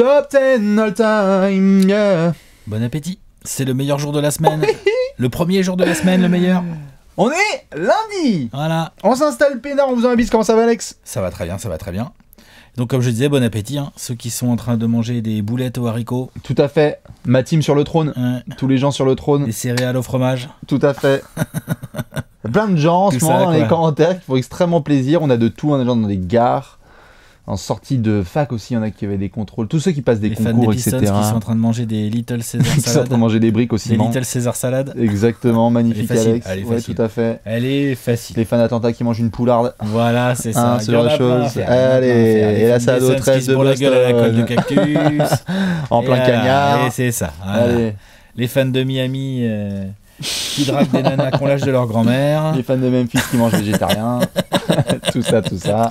Top 10 all time, Bon appétit. C'est le meilleur jour de la semaine. le premier jour de la semaine, le meilleur. On est lundi Voilà. On s'installe peinard, on vous invite Comment ça va, Alex Ça va très bien, ça va très bien. Donc, comme je disais, bon appétit, hein. ceux qui sont en train de manger des boulettes aux haricots. Tout à fait. Ma team sur le trône. Tous les gens sur le trône. Des céréales au fromage. Tout à fait. Plein de gens en ce moment dans les commentaires qui font extrêmement plaisir. On a de tout, on a des gens dans les gares en sortie de fac aussi, il y en a qui avaient des contrôles. Tous ceux qui passent des les fans d'épisodes Qui sont en train de manger des Little Caesar salades. qui sont en train de manger des briques aussi. Des Little Caesar salades. Exactement, magnifique Alex. Elle est tout à fait. Elle est facile. Les fans d'attentats qui mangent une poularde. Voilà, c'est ça. Hein, ce genre de choses. Allez, et la salade aux tresses de pour la gueule à la colle de cactus. en plein cagnard. Et c'est ça. Les fans de Miami. Euh, qui draguent des nanas qu'on lâche de leur grand-mère. Les fans de Memphis qui mangent végétarien. tout ça, tout ça.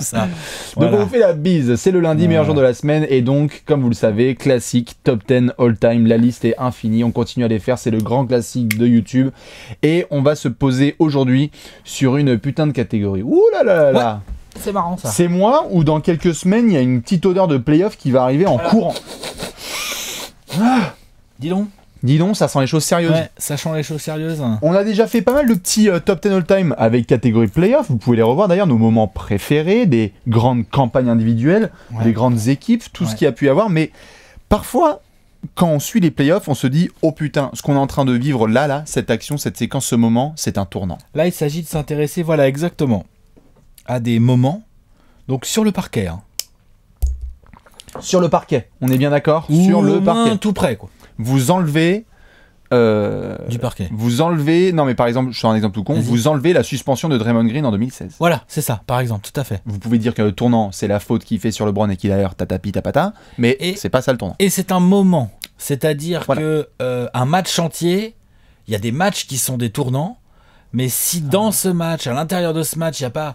Donc on vous fait la bise. C'est le lundi, meilleur jour de la semaine. Et donc, comme vous le savez, classique, top 10 all time. La liste est infinie. On continue à les faire. C'est le grand classique de YouTube. Et on va se poser aujourd'hui sur une putain de catégorie. Ouh là là là C'est marrant ça. C'est moi ou dans quelques semaines, il y a une petite odeur de playoff qui va arriver en courant. Dis donc. Dis donc, ça sent les choses sérieuses. Sachant les choses sérieuses. On a déjà fait pas mal de petits euh, top 10 all-time avec catégorie playoff. Vous pouvez les revoir d'ailleurs, nos moments préférés, des grandes campagnes individuelles, des grandes équipes, tout ce qu'il y a pu y avoir. Mais parfois, quand on suit les playoffs, on se dit oh putain, ce qu'on est en train de vivre là, là, cette action, cette séquence, ce moment, c'est un tournant. Là, il s'agit de s'intéresser, voilà, exactement, à des moments, donc sur le parquet. Hein. Sur le parquet, on est bien d'accord Sur le parquet. tout près, quoi vous enlevez euh, du parquet. Vous enlevez, non mais par exemple, je suis un exemple tout con, vous enlevez la suspension de Draymond Green en 2016. Voilà, c'est ça, par exemple, tout à fait. Vous pouvez dire que le tournant, c'est la faute qu'il fait sur le LeBron et qu'il a l'air tatapi tapata, mais c'est pas ça le tournant. Et c'est un moment, c'est-à-dire que euh, un match entier, il y a des matchs qui sont des tournants, mais si ah dans ce match, à l'intérieur de ce match, il n'y a pas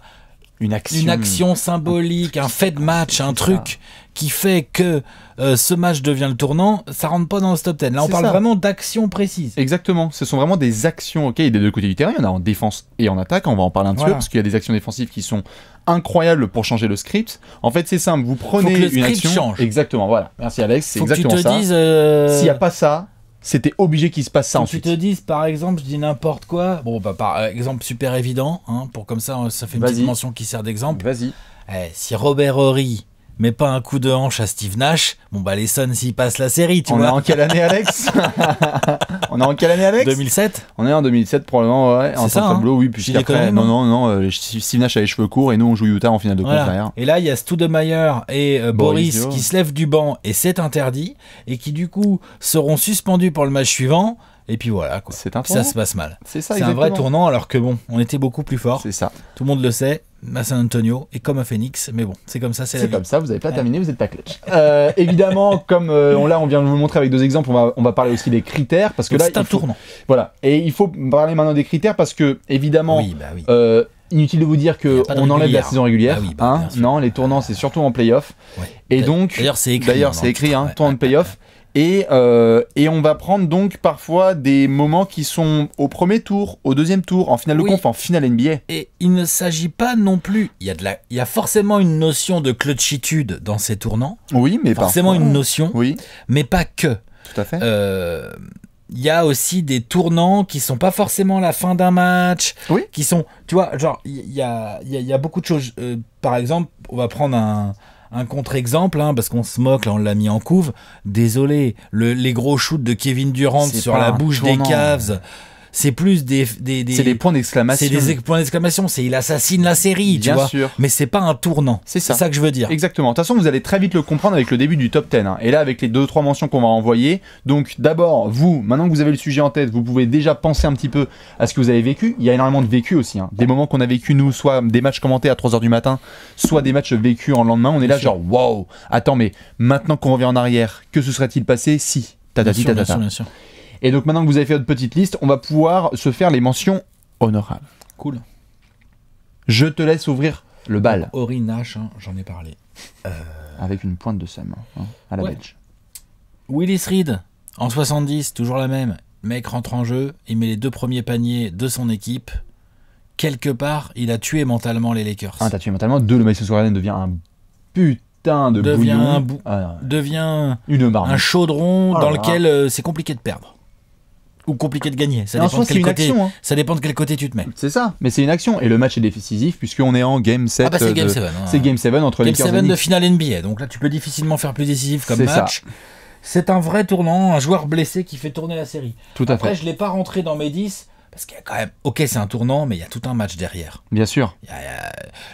une action, une action symbolique, un fait de match, un truc qui fait que euh, ce match devient le tournant, ça rentre pas dans le top 10. Là, on parle vraiment d'actions précises. Exactement. Ce sont vraiment des actions. Ok, des deux côtés du terrain, il y en a en défense et en attaque. On va en parler un petit peu parce qu'il y a des actions défensives qui sont incroyables pour changer le script. En fait, c'est simple. Vous prenez le une action. Change. Exactement. Voilà. Merci Alex. C'est exactement tu te ça. Euh, S'il n'y a pas ça, c'était obligé qu'il se passe ça ensuite. Tu te dis, par exemple, je dis n'importe quoi. Bon, bah, par exemple, super évident, hein, pour comme ça, ça fait une petite mention qui sert d'exemple. Vas-y. Eh, si Robert Horry mais pas un coup de hanche à Steve Nash. Bon bah les Suns y passent la série, tu on Est en quelle année Alex On est en quelle année Alex 2007. On est en 2007 probablement ouais, en hein. oui puis hein. non non non euh, Steve Nash a les cheveux courts et nous on joue Utah en finale de voilà. conférence. Et là il y a Studemeyer et euh, Boris, Boris qui se lèvent du banc et c'est interdit et qui du coup seront suspendus pour le match suivant. Et puis voilà quoi. C'est un Ça se passe mal. C'est ça. C'est un vrai tournant alors que bon, on était beaucoup plus fort. C'est ça. Tout le monde le sait à San Antonio et comme un Phoenix Mais bon, c'est comme ça, c'est comme ça, vous n'avez pas terminé, vous êtes ta clutch. Euh, évidemment, comme euh, on, là, on vient de vous montrer avec deux exemples, on va, on va parler aussi des critères. parce que là, C'est un tournant. Voilà. Et il faut parler maintenant des critères parce que, évidemment, bah euh, Inutile de vous dire qu'on enlève la saison régulière. Bah bah hein. non, les tournants, c'est surtout en playoff. Et donc, d'ailleurs, c'est écrit, d'ailleurs, hein, c'est écrit hein, tournant de playoff. Et, euh, et, on va prendre donc parfois des moments qui sont au premier tour, au deuxième tour, en finale de en finale NBA. Et il ne s'agit pas non plus. Il y, a de la, il y a forcément une notion de clutchitude dans ces tournants. Oui, mais forcément une notion. Oui. Mais pas que. Tout à fait. Euh, il y a aussi des tournants qui sont pas forcément la fin d'un match, oui. qui sont, tu vois, genre, il y a, y, y a, beaucoup de choses. Euh, par exemple, on va prendre un, un contre-exemple, hein, parce qu'on se moque, là on l'a mis en couve. Désolé, les gros shoots de Kevin Durant sur la bouche des caves c'est plus des c'est des points d'exclamation. C'est des points d'exclamation. C'est il assassine la série, Bien Sûr. Mais c'est pas un tournant. C'est ça. ça. que je veux dire. Exactement. De toute façon, vous allez très vite le comprendre avec le début du top 10. Hein. Et là, avec les deux trois mentions qu'on va envoyer. Donc d'abord, vous, maintenant que vous avez le sujet en tête, vous pouvez déjà penser un petit peu à ce que vous avez vécu. Il y a énormément de vécu aussi. Hein. Des moments qu'on a vécu nous, soit des matchs commentés à 3h du matin, soit des matchs vécus en lendemain. On est là genre waouh. Attends, mais maintenant qu'on revient en arrière, que se serait-il passé si Bien sûr, bien sûr, bien sûr. Et donc maintenant que vous avez fait votre petite liste, on va pouvoir se faire les mentions honorables. Cool. Je te laisse ouvrir le bal. Ori Nash hein, j'en ai parlé. Euh, Avec une pointe de sa hein, à la belge. Willis Reed, en 70, toujours la même. Mec rentre en jeu, il met les deux premiers paniers de son équipe. Quelque part, il a tué mentalement les Lakers. Un, ah, t'as tué mentalement. Deux, le Madison Square Garden devient un putain de devient bouillon. Un ah, devient une un chaudron oh dans lequel euh, c'est compliqué de perdre ou compliqué de gagner. Ça, dépend, de quel côté, hein. ça dépend de quel côté tu te mets. C'est ça, mais c'est une action. Et le match est décisif puisqu'on est en game 7. Ah bah c'est euh, game 7. C'est game 7 entre les Game de finale NBA. Donc là, tu peux difficilement faire plus décisif comme match. C'est un vrai tournant, un joueur blessé qui fait tourner la série. Tout à Après, fait. je l'ai pas rentré dans mes 10. Parce qu'il y a quand même, ok, c'est un tournant, mais il y a tout un match derrière. Bien sûr. Euh,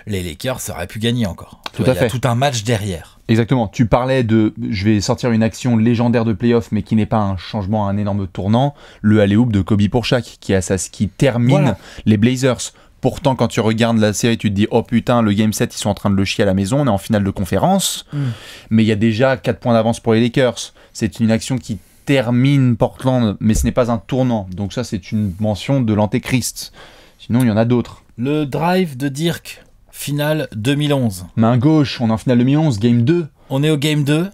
les Lakers auraient pu gagner encore. Tout à fait. y a tout un match derrière. Exactement. Tu parlais de, je vais sortir une action légendaire de playoff, mais qui n'est pas un changement, un énorme tournant. Le alley-oop de Kobe Pourchak, qui, qui termine les Blazers. Pourtant, quand tu regardes la série, tu te dis Oh putain, le game 7, ils sont en train de le chier à la maison, on est en finale de conférence, mm. mais il y a déjà 4 points d'avance pour les Lakers. C'est une action qui termine Portland, mais ce n'est pas un tournant. Donc, ça, c'est une mention de l'antéchrist. Sinon, il y en a d'autres. Le drive de Dirk finale 2011. Main gauche, on est en finale 2011, game 2. On est au game 2.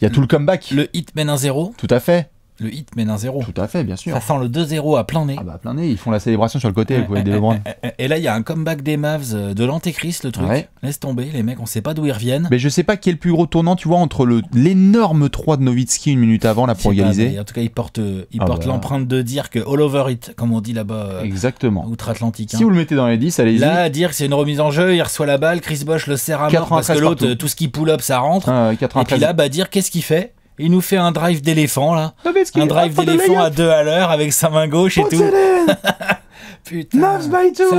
Il y a tout le comeback. Le hit mène 1-0. Tout à fait. Le hit mène un 0. Tout à fait, bien sûr. Ça sent le 2-0 à plein nez. Ah bah à plein nez, ils font la célébration sur le côté avec des eh, eh, eh, Et là, il y a un comeback des Mavs euh, de l'antéchrist, le truc. Laisse tomber, les mecs, on sait pas d'où ils reviennent. Mais je sais pas qui est le plus gros tournant, tu vois, entre l'énorme 3 de Nowitzki une minute avant là pour égaliser. en tout cas, ils portent euh, il ah porte bah. l'empreinte de dire que all over it, comme on dit là-bas. Euh, Exactement. Outre-Atlantique. Si hein. vous le mettez dans les 10, allez-y. Là, à dire que c'est une remise en jeu, il reçoit la balle, Chris Bosch le serre à mort parce que l'autre, tout ce qui pull up, ça rentre. Ah et puis là, bah, dire qu'est-ce qu'il fait il nous fait un drive d'éléphant, là. Ah, un drive d'éléphant à deux à l'heure avec sa main gauche et tout. Putain.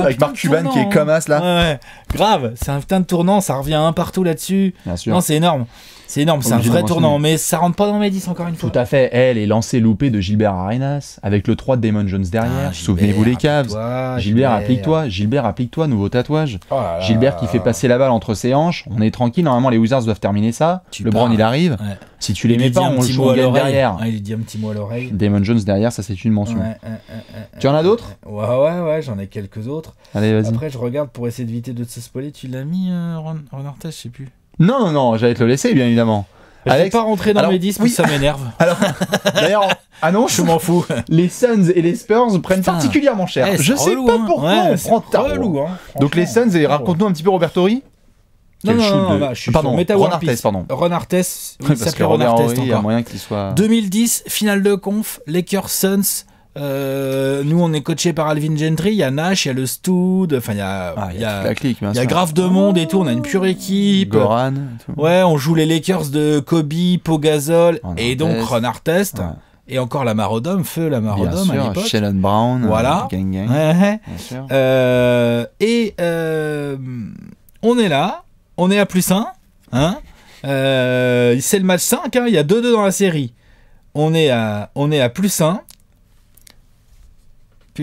Avec Marc Cuban qui est hein. comme as là. Ouais, Grave, c'est un putain de tournant, ça revient un partout là-dessus. Non, c'est énorme. C'est énorme, c'est un vrai tournant, mais ça rentre pas dans mes 10 encore une fois. Tout à fait. Elle est lancée loupée de Gilbert Arenas, avec le 3 de Damon Jones derrière. Ah, Souvenez-vous les caves. Gilbert, applique-toi, Gilbert applique-toi, nouveau tatouage. Oh Gilbert qui fait passer la balle entre ses hanches. On est tranquille, normalement les Wizards doivent terminer ça. le Brown il arrive. Si tu les mets pas, on le joue derrière. il dit un petit mot à l'oreille. Damon Jones derrière, ça c'est une mention. tu en as d'autres Ouais, ouais, ouais, j'en ai quelques autres. Allez, Après, je regarde pour essayer d'éviter de se spoiler. Tu l'as mis, euh, Ron, Ron je sais plus. Non, non, non, j'allais te le laisser, bien évidemment. Je vais pas rentrer dans mes 10 ça m'énerve. Alors, d'ailleurs, annonce, ah je m'en fous. Les Suns et les Spurs prennent particulièrement cher. Eh, je sais pas hein. pourquoi on prend relou, hein, Donc les Suns et raconte-nous un petit peu Roberto Ri. Non, non, non, bah, je suis pardon, Ron Artest, pardon. Ron Artest, oui, il que Ron il moyen soit. 2010, finale de conf, Lakers Suns. Euh, nous, on est coaché par Alvin Gentry, il y a Nash, il y a le Stood, enfin, il y a, ah, y a, y a grave de monde et tout, on a une pure équipe. Goran. Ouais, on joue les Lakers de Kobe, Pogazol et donc Ron Artest. Et encore la Marodome, feu la Marodome à l'époque. Shannon Brown, voilà. Euh, Gang Gang. Euh, et euh, on est là, on est à plus 1. Hein euh, c'est le match 5, hein. il y a 2-2 dans la série. On est à, on est à plus 1.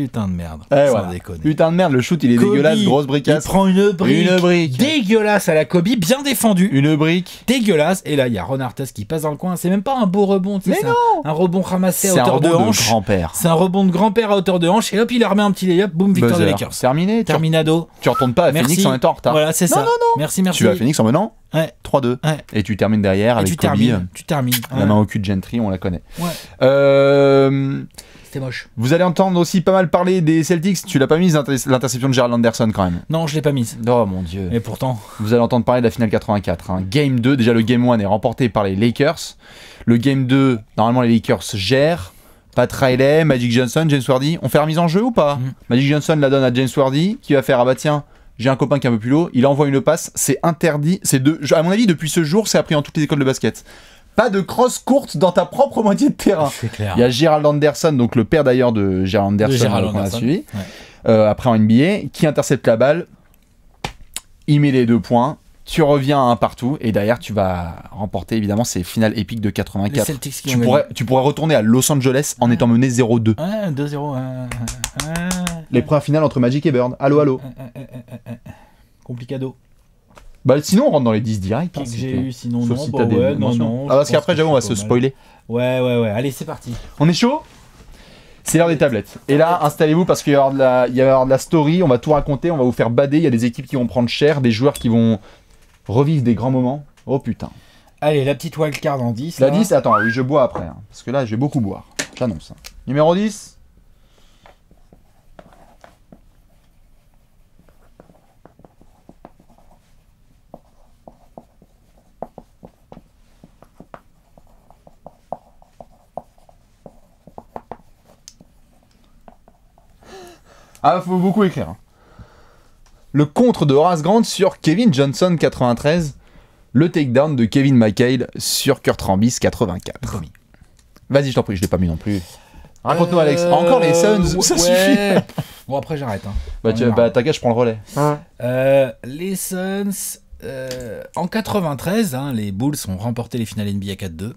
Putain de merde. Eh, Putain de merde, le shoot il est dégueulasse, grosse briquette. Il prend une brique, une brique. Dégueulasse à la Kobe, bien défendue. Une brique. Dégueulasse. Et là, il y a Ron qui passe dans le coin. C'est même pas un beau rebond. Mais non un, rebond ramassé à hauteur de hanche. C'est un rebond de grand-père à hauteur de hanche. Et hop, il remet un petit layup. Boum, victoire de Lakers. Terminé. Terminado. Tu retournes pas à Phoenix en étant en retard. Voilà, c'est ça. Non, non, non. Merci, merci. Tu vas à Phoenix en menant Ouais. 3-2. Et tu termines derrière avec tu Termines, tu termines. La main au cul de Gentry, on la connaît. Euh, c'est moche. Vous allez entendre aussi pas mal parler des Celtics. Tu l'as pas mise l'interception de Gerald Anderson quand même Non, je l'ai pas mise. Oh mon dieu. Et pourtant. Vous allez entendre parler de la finale 84. Hein. Game 2, déjà le Game 1 est remporté par les Lakers. Le Game 2, normalement les Lakers gèrent. Pat Riley, Magic Johnson, James Wardy On fait la mise en jeu ou pas mm. Magic Johnson la donne à James Wardy qui va faire Ah bah tiens, j'ai un copain qui est un peu plus haut Il envoie une passe. C'est interdit. C'est À mon avis, depuis ce jour, c'est appris en toutes les écoles de basket pas de crosse courte dans ta propre moitié de terrain. Il y a Gerald Anderson, donc le père d'ailleurs de Gerald Anderson, a suivi, euh, après en NBA, qui intercepte la balle, il met les deux points, tu reviens à un partout et derrière tu vas remporter évidemment ces finales épiques de 84. Tu pourrais, tu pourrais, retourner à Los Angeles en étant mené 0-2. Les 2-0. Les entre Magic et Bird. Allô, allô. Complicado. Bah, sinon, on rentre dans les 10 directs. que hein, j'ai eu, sinon, bah non. ah, parce qu'après, j'avoue, on va se spoiler. Ouais, ouais, ouais. Allez, c'est parti. On est chaud c'est l'heure des tablettes. Et là, installez-vous parce qu'il va y avoir de la, story, on va tout raconter, on va vous faire bader, il y a des équipes qui vont prendre cher, des joueurs qui vont revivre des grands moments. Oh putain. Allez, la petite wildcard en 10. La 10, attends, oui, je bois après. Hein, parce que là, je vais beaucoup boire. J'annonce. Hein. Numéro 10 Ah, faut beaucoup écrire. Hein. Le contre de Horace Grant sur Kevin Johnson 93. Le takedown de Kevin McHale sur Kurt Rambis 84. Vas-y, je t'en prie, je l'ai pas mis non plus. Raconte-nous, Alex. Euh, Encore les Suns, ça suffit. bon, après, j'arrête. Hein. Bah, tu, bah, t'inquiète, je prends le relais. Euh, les Suns, euh, en 93, hein, les Bulls ont remporté les finales NBA 4-2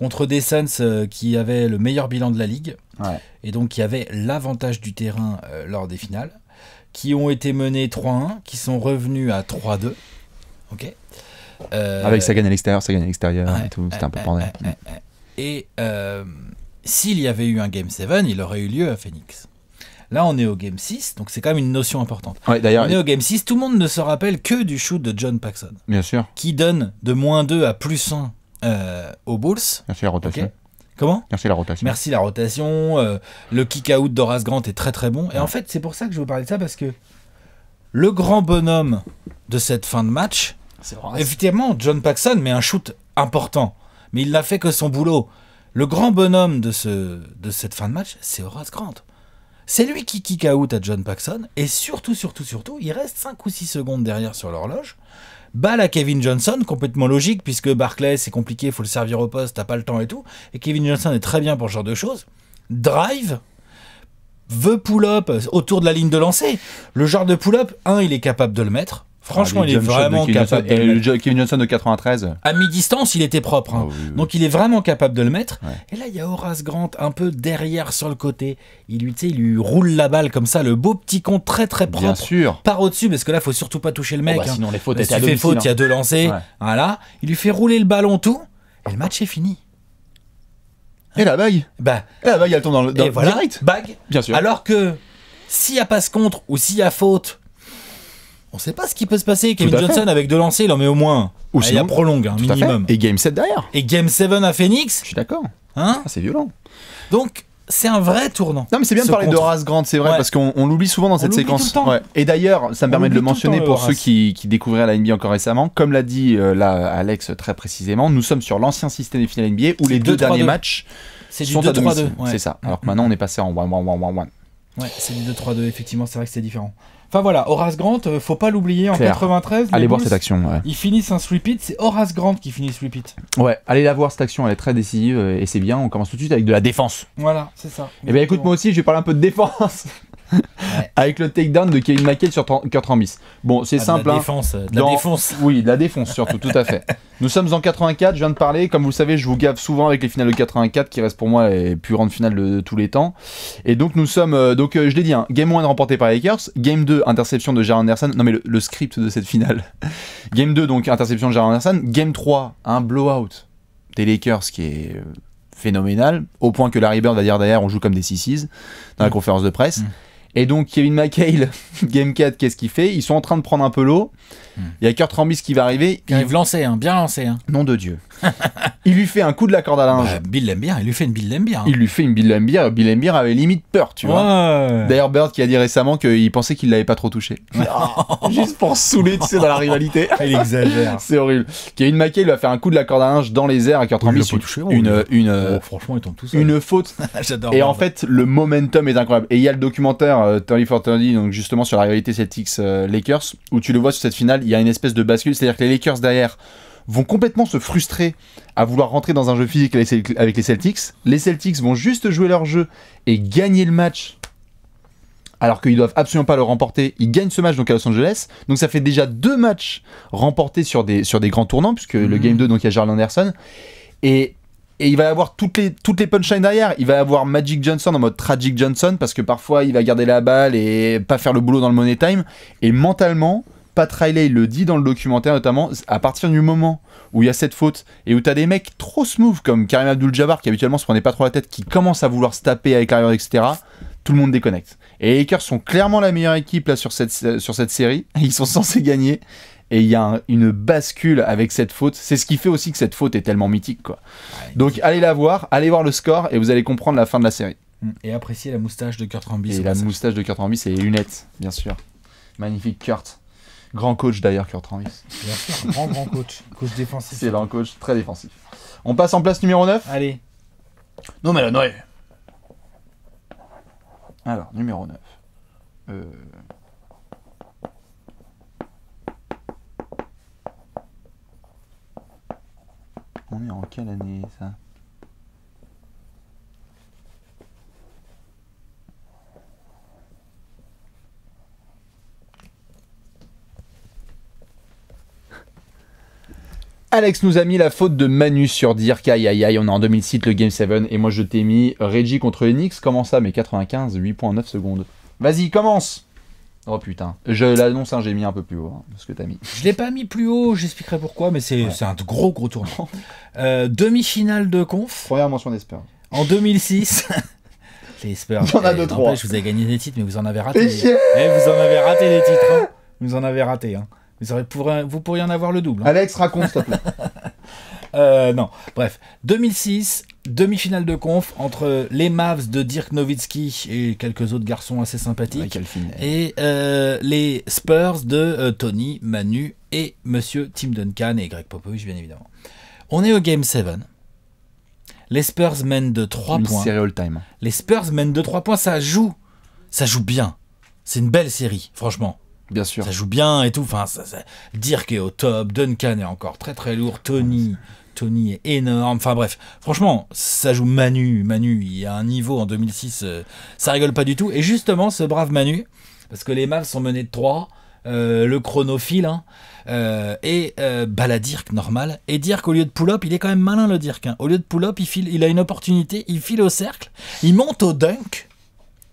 contre des Suns euh, qui avaient le meilleur bilan de la ligue et donc qui avait l'avantage du terrain euh, lors des finales, qui ont été menés 3-1, qui sont revenus à 3-2. Ok. Euh, Avec Sagan à l'extérieur, Sagan à l'extérieur c'était un peu pendant. et euh, s'il y avait eu un Game 7, il aurait eu lieu à Phoenix. Là, on est au Game 6, donc c'est quand même une notion importante. d'ailleurs, on est au Game 6, tout le monde ne se rappelle que du shoot de John Paxson. Bien sûr. Qui donne de moins 2 à plus 1 euh, au Bulls. Merci la rotation. Comment Merci la rotation. Merci la rotation. Euh, le kick-out d'Horace Grant est très très bon. Et en fait, c'est pour ça que je vous parlais de ça, parce que le grand bonhomme de cette fin de match, évidemment John Paxson met un shoot important. Mais il n'a fait que son boulot. Le grand bonhomme de, ce, de cette fin de match, c'est Horace Grant. C'est lui qui kick out à John Paxson. Et surtout, surtout, surtout, il reste 5 ou 6 secondes derrière sur l'horloge balle à Kevin Johnson, complètement logique, puisque Barclay, c'est compliqué, il faut le servir au poste, t'as pas le temps et tout. Et Kevin Johnson est très bien pour ce genre de choses. Drive veut pull-up autour de la ligne de lancer. Le genre de pull-up, un, il est capable de le mettre. Franchement, il est vraiment capable. Kevin Johnson de 93. À mi-distance, il était propre. Hein. Ah Donc, il est vraiment capable de le mettre. Et là, il y a Horace Grant un peu derrière sur le côté. Il lui, il lui roule la balle comme ça, le beau petit compte très très propre. Bien sûr. Par au-dessus, parce que là, il faut surtout pas toucher le oh mec. Bah, hein. Sinon, les fautes étaient à faute, il y a hein. deux lancers. Voilà. Il lui fait rouler le ballon tout. Et le match est fini. Et la bague bah, Et la bague, elle tombe dans le dans et voilà, direct. Bague. Bien sûr. Alors que s'il y a passe contre ou s'il y a faute on sait pas ce qui peut se passer. Kevin Johnson avec deux lancers, il en met au moins. Ou sinon, ah, il y prolonge, un hein, minimum. Et Game 7 derrière. Et Game 7 à Phoenix. Je suis d'accord. Hein ah, c'est violent. Donc, c'est un vrai tournant. Non, mais c'est bien de parler de race grande, c'est vrai, parce qu'on l'oublie souvent dans cette séquence. Ouais. Et d'ailleurs, ça me permet de le mentionner pour ceux qui, qui, découvraient la NBA encore récemment. Comme l'a dit euh, Alex très précisément, nous sommes sur l'ancien système des finales NBA où les deux, derniers matchs sont 2, 3 2. C'est ça. Alors que mm. maintenant, on est passé en 1-1-1-1-1. Ouais, c'est du 2-3-2, effectivement, c'est vrai que c'est différent. Enfin voilà, Horace Grant, euh, faut pas l'oublier en 93. Allez voir cette action. Ouais. Ils finissent un sweep it, c'est Horace Grant qui finit sweep it. Ouais, allez la voir cette action, elle est très décisive euh, et c'est bien. On commence tout de suite avec de la défense. Voilà, c'est ça. Et eh bien écoute, moi aussi, je vais parler un peu de défense. avec le takedown de Kevin McHale sur Kurt Rambis Bon, c'est ah, simple. Hein. la défense. la défense. Oui, la défense surtout, tout à fait. Nous sommes en 84, je viens de parler. Comme vous le savez, je vous gave souvent avec les finales de 84 qui restent pour moi les plus grandes finales de, tous les temps. Et donc, nous sommes. Euh, donc, euh, je l'ai dit, hein, Game 1 remporté par Lakers. Game 2, interception de Jared Anderson. Non, mais le, script de cette finale. Game 2, donc, interception de Jared Anderson. Game 3, un blowout des Lakers qui est. Euh, phénoménal, au point que Larry Bird va dire d'ailleurs on joue comme des sissies dans la mm. conférence de presse. Mm. Et donc Kevin McHale, Game 4, qu'est-ce qu'il fait Ils sont en train de prendre un peu l'eau. Il y a Kurt Rambis qui va arriver. Il va lancer, hein, bien lancé. Hein. Nom de Dieu. il lui fait un coup de la corde à linge. Bah, Bill l'aime il lui fait une Bill l'aime hein. Il lui fait une Bill l'aime Bill l'aime avait limite peur, tu vois. D'ailleurs, Bird qui a dit récemment qu'il pensait qu'il l'avait pas trop touché. Ah, juste pour saouler, tu sais, dans la rivalité. il exagère. C'est horrible. Kevin McKay lui a fait un coup de la corde à linge dans les airs à Kurt Rambis. Touché, une, une, oh, franchement, il tout seul. Une faute. J'adore. Et en fait, le momentum est incroyable. Et il y a le documentaire euh, Tony for donc justement sur la rivalité Celtics-Lakers, euh, où tu le vois sur cette finale il y a une espèce de bascule, c'est-à-dire que les Lakers derrière vont complètement se frustrer à vouloir rentrer dans un jeu physique avec les Celtics. Les Celtics vont juste jouer leur jeu et gagner le match alors qu'ils doivent absolument pas le remporter. Ils gagnent ce match donc à Los Angeles. Donc ça fait déjà deux matchs remportés sur des, sur des grands tournants, puisque le mhm. game 2, donc il y a Jarl Anderson. Et, il va avoir toutes les, toutes les punchlines derrière. Il va avoir Magic Johnson en mode Tragic Johnson, parce que parfois il va garder la balle et pas faire le boulot dans le money time. Et mentalement, Pat Riley le dit dans le documentaire notamment, à partir du moment où il y a cette faute et où tu as des mecs trop smooth comme Karim Abdul-Jabbar qui habituellement se prenait pas trop la tête, qui commence à vouloir se taper avec l'arrière, etc., tout le monde déconnecte. Et les Lakers sont clairement la meilleure équipe là sur cette, sur cette série, ils sont censés gagner et il y a une bascule avec cette faute. C'est ce qui fait aussi que cette faute est tellement mythique quoi. Donc allez la voir, allez voir le score et vous allez comprendre la fin de la série. Mm. Et apprécier la moustache de Kurt Rambis. Et la moustache de Kurt Rambis et les lunettes, bien sûr. Magnifique Kurt. Grand coach d'ailleurs, Kurt grand, grand coach. Coach défensif. C'est un coach très défensif. On passe en place numéro 9 Allez. Non, mais la noël. Alors, numéro 9. Euh... On est en quelle année ça Alex nous a mis la faute de Manu sur Dirk, aïe aïe aïe, on est en 2006 le Game 7 et moi je t'ai mis Reggie contre Enix, comment ça Mais 95, 8.9 secondes. Vas-y, commence Oh putain, je l'annonce, hein, j'ai mis un peu plus haut Parce hein, ce que t'as mis. Je l'ai pas mis plus haut, j'expliquerai pourquoi, mais c'est un gros gros tournant. Euh, demi-finale de conf. Première mention d'Esper. En 2006. les Spurs. a eh, deux, trois. Je vous ai gagné des titres, mais vous en avez raté. Et eh, vous en avez raté des titres. Hein. Vous en avez raté. Hein. Vous, pourriez en avoir le double. Hein. Alex, raconte, s'il te plaît. Euh, non, bref. 2006, demi-finale de conf entre les Mavs de Dirk Nowitzki et quelques autres garçons assez sympathiques. Eh. et euh, les Spurs de euh, Tony, Manu et Monsieur Tim Duncan et Greg Popovich, bien évidemment. On est au Game 7. Les Spurs mènent de 3 une points. Série all time. Les Spurs mènent de 3 points, ça joue. Ça joue bien. C'est une belle série, franchement. Bien sûr. Ça joue bien et tout. Enfin, ça, Dirk est au top, Duncan est encore très très lourd, Tony. Tony est énorme. Enfin bref, franchement, ça joue Manu. Manu, il y a un niveau en 2006, euh, ça rigole pas du tout. Et justement, ce brave Manu, parce que les Mavs sont menés de 3, euh, le chronophile, hein, euh, et bah, la Dirk normal. Et Dirk, au lieu de pull-up, il est quand même malin le Dirk. Hein. Au lieu de pull-up, il, file, il a une opportunité, il file au cercle, il monte au dunk.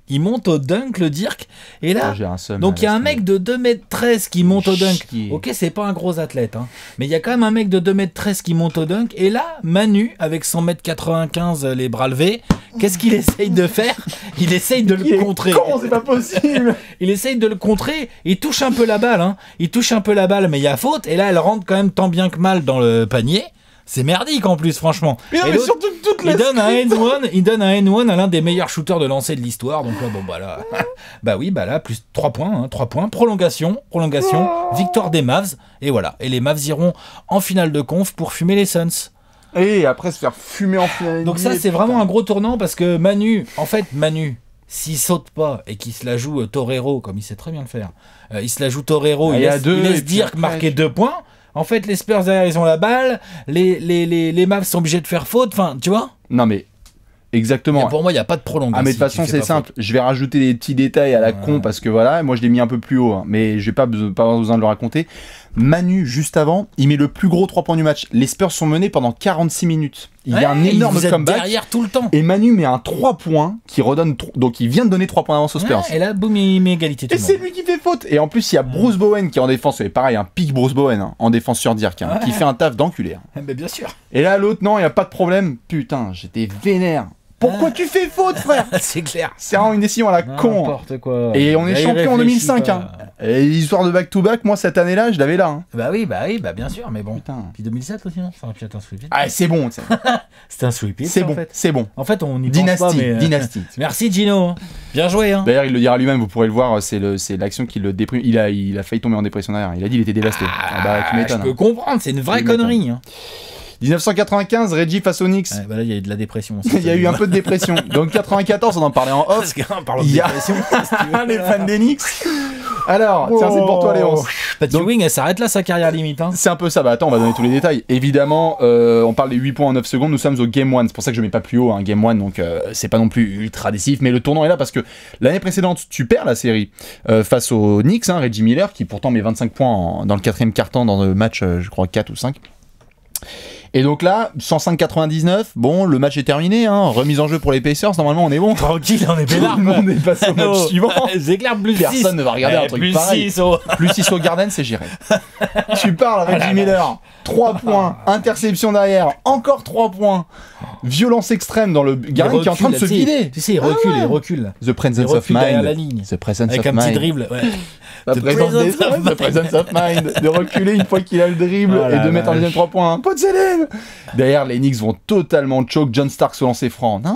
Il monte au dunk, le Dirk. Et là, donc il y a un mec de 2m13 qui monte au dunk. Ok, c'est pas un gros athlète, hein. mais il y a quand même un mec de 2m13 qui monte au dunk. Et là, Manu, avec son 1m95, euh, les bras levés, qu'est-ce qu'il essaye de faire Il essaye de le contrer. c'est pas possible Il essaye de le contrer. Il touche un peu la balle. Hein. Il touche un peu la balle, mais il y a faute. Et là, elle rentre quand même tant bien que mal dans le panier c'est merdique en plus, franchement. surtout il, donne un N1, il donne un N1 à l'un des meilleurs shooters de lancer de l'histoire. Donc là, bon, bah bah oui, bah là, plus 3 points, hein, points. Prolongation, prolongation, ah. victoire des Mavs. Et voilà. Et les Mavs iront en finale de conf pour fumer les Suns. Et après se faire fumer en finale. Donc ça, c'est vraiment un gros tournant parce que Manu, en fait, Manu, s'il saute pas et qu'il se la joue euh, Torero, comme il sait très bien le faire, euh, il se la joue Torero, ah, il, laisse, deux, il dire marquer deux points. En fait, les Spurs derrière, ils ont la balle. Les, les, Mavs sont obligés de faire faute. Enfin, tu vois Non, mais Exactement. pour moi, il n'y a pas de prolongation. Ah, mais de toute façon, c'est simple. Je vais rajouter des petits détails à la con parce que voilà, moi je l'ai mis un peu plus haut, hein. mais je n'ai pas, pas besoin de le raconter. Manu, juste avant, il met le plus gros 3 points du match. Les Spurs sont menés pendant 46 minutes. Il y a un énorme comeback. derrière tout le temps. Et Manu met un 3 points qui redonne. Donc il vient de donner 3 points d'avance aux Spurs. et là, boum, il met égalité. et c'est lui qui fait faute. Et en plus, il y a Bruce Bowen qui est en défense. Et pareil, un pic Bruce Bowen hein, en défense sur Dirk hein, qui fait un taf d'enculé. Hein. bien sûr. Et là, l'autre, non, il n'y a pas de problème. Putain, j'étais vénère. Pourquoi ah. tu fais faute, frère C'est clair. C'est vraiment une décision à la con. Hein. quoi. Et on est champion en 2005. Hein. l'histoire de back-to-back, moi, cette année-là, je l'avais là. Hein. Bah oui, bah oui, bah bien sûr, mais bon. Puis 2007 aussi, non hein. C'est un Ah, c'est bon. c'est un sweep C'est bon, c'est bon. En fait, on n'y Dynastie, pense pas, mais... Euh, dynastie. Merci, Gino. Bien joué. D'ailleurs, il le dira lui-même, vous pourrez le voir, c'est l'action qui le déprime. Il a, il a failli tomber en dépression derrière. Il a dit il était dévasté. Ah, ah bah, tu m'étonnes. Je peux comprendre, c'est une vraie connerie. 1995, Reggie face aux Knicks. Bah là, il y a eu de la dépression. il y a eu un peu de dépression. Donc 94, on en parlait en off. Parce parlant de dépression, les fans des Knicks. Alors, tiens, c'est pour toi, Léon. Patty Wing, elle s'arrête là sa carrière limite. Hein. C'est un peu ça. Bah attends, on va donner tous les détails. Évidemment, euh, on parle des 8 points en 9 secondes. Nous sommes au Game 1. C'est pour ça que je ne mets pas plus haut un hein, Game 1. Donc, euh, c'est pas non plus ultra décisif. Mais le tournant est là parce que l'année précédente, tu perds la série euh, face aux Knicks. Hein, Reggie Miller, qui pourtant met 25 points dans le quatrième quart-temps dans le match, je crois, 4 ou 5. Et donc là, 105 bon, le match est terminé, hein, remise en jeu pour les Pacers, normalement on est bon. Tranquille, on est Tout le monde est passé au match oh, suivant. C'est plus Personne ne va regarder un eh, truc plus pareil. Oh. plus 6 au Garden, c'est géré. tu parles avec ah Jim Miller, 3 points, interception derrière, encore 3 points. Violence extrême dans le Garden qui est en train de se vider. Tu sais, il ah recule, il recule. The presence of mind. The presence of mind. Avec un petit dribble. Ouais la bah, of bah, mind, de reculer une fois qu'il a le dribble oh et de mettre en deuxième 3 points. Pas de Derrière, les Knicks vont totalement choke. John Stark se lancer franc. Non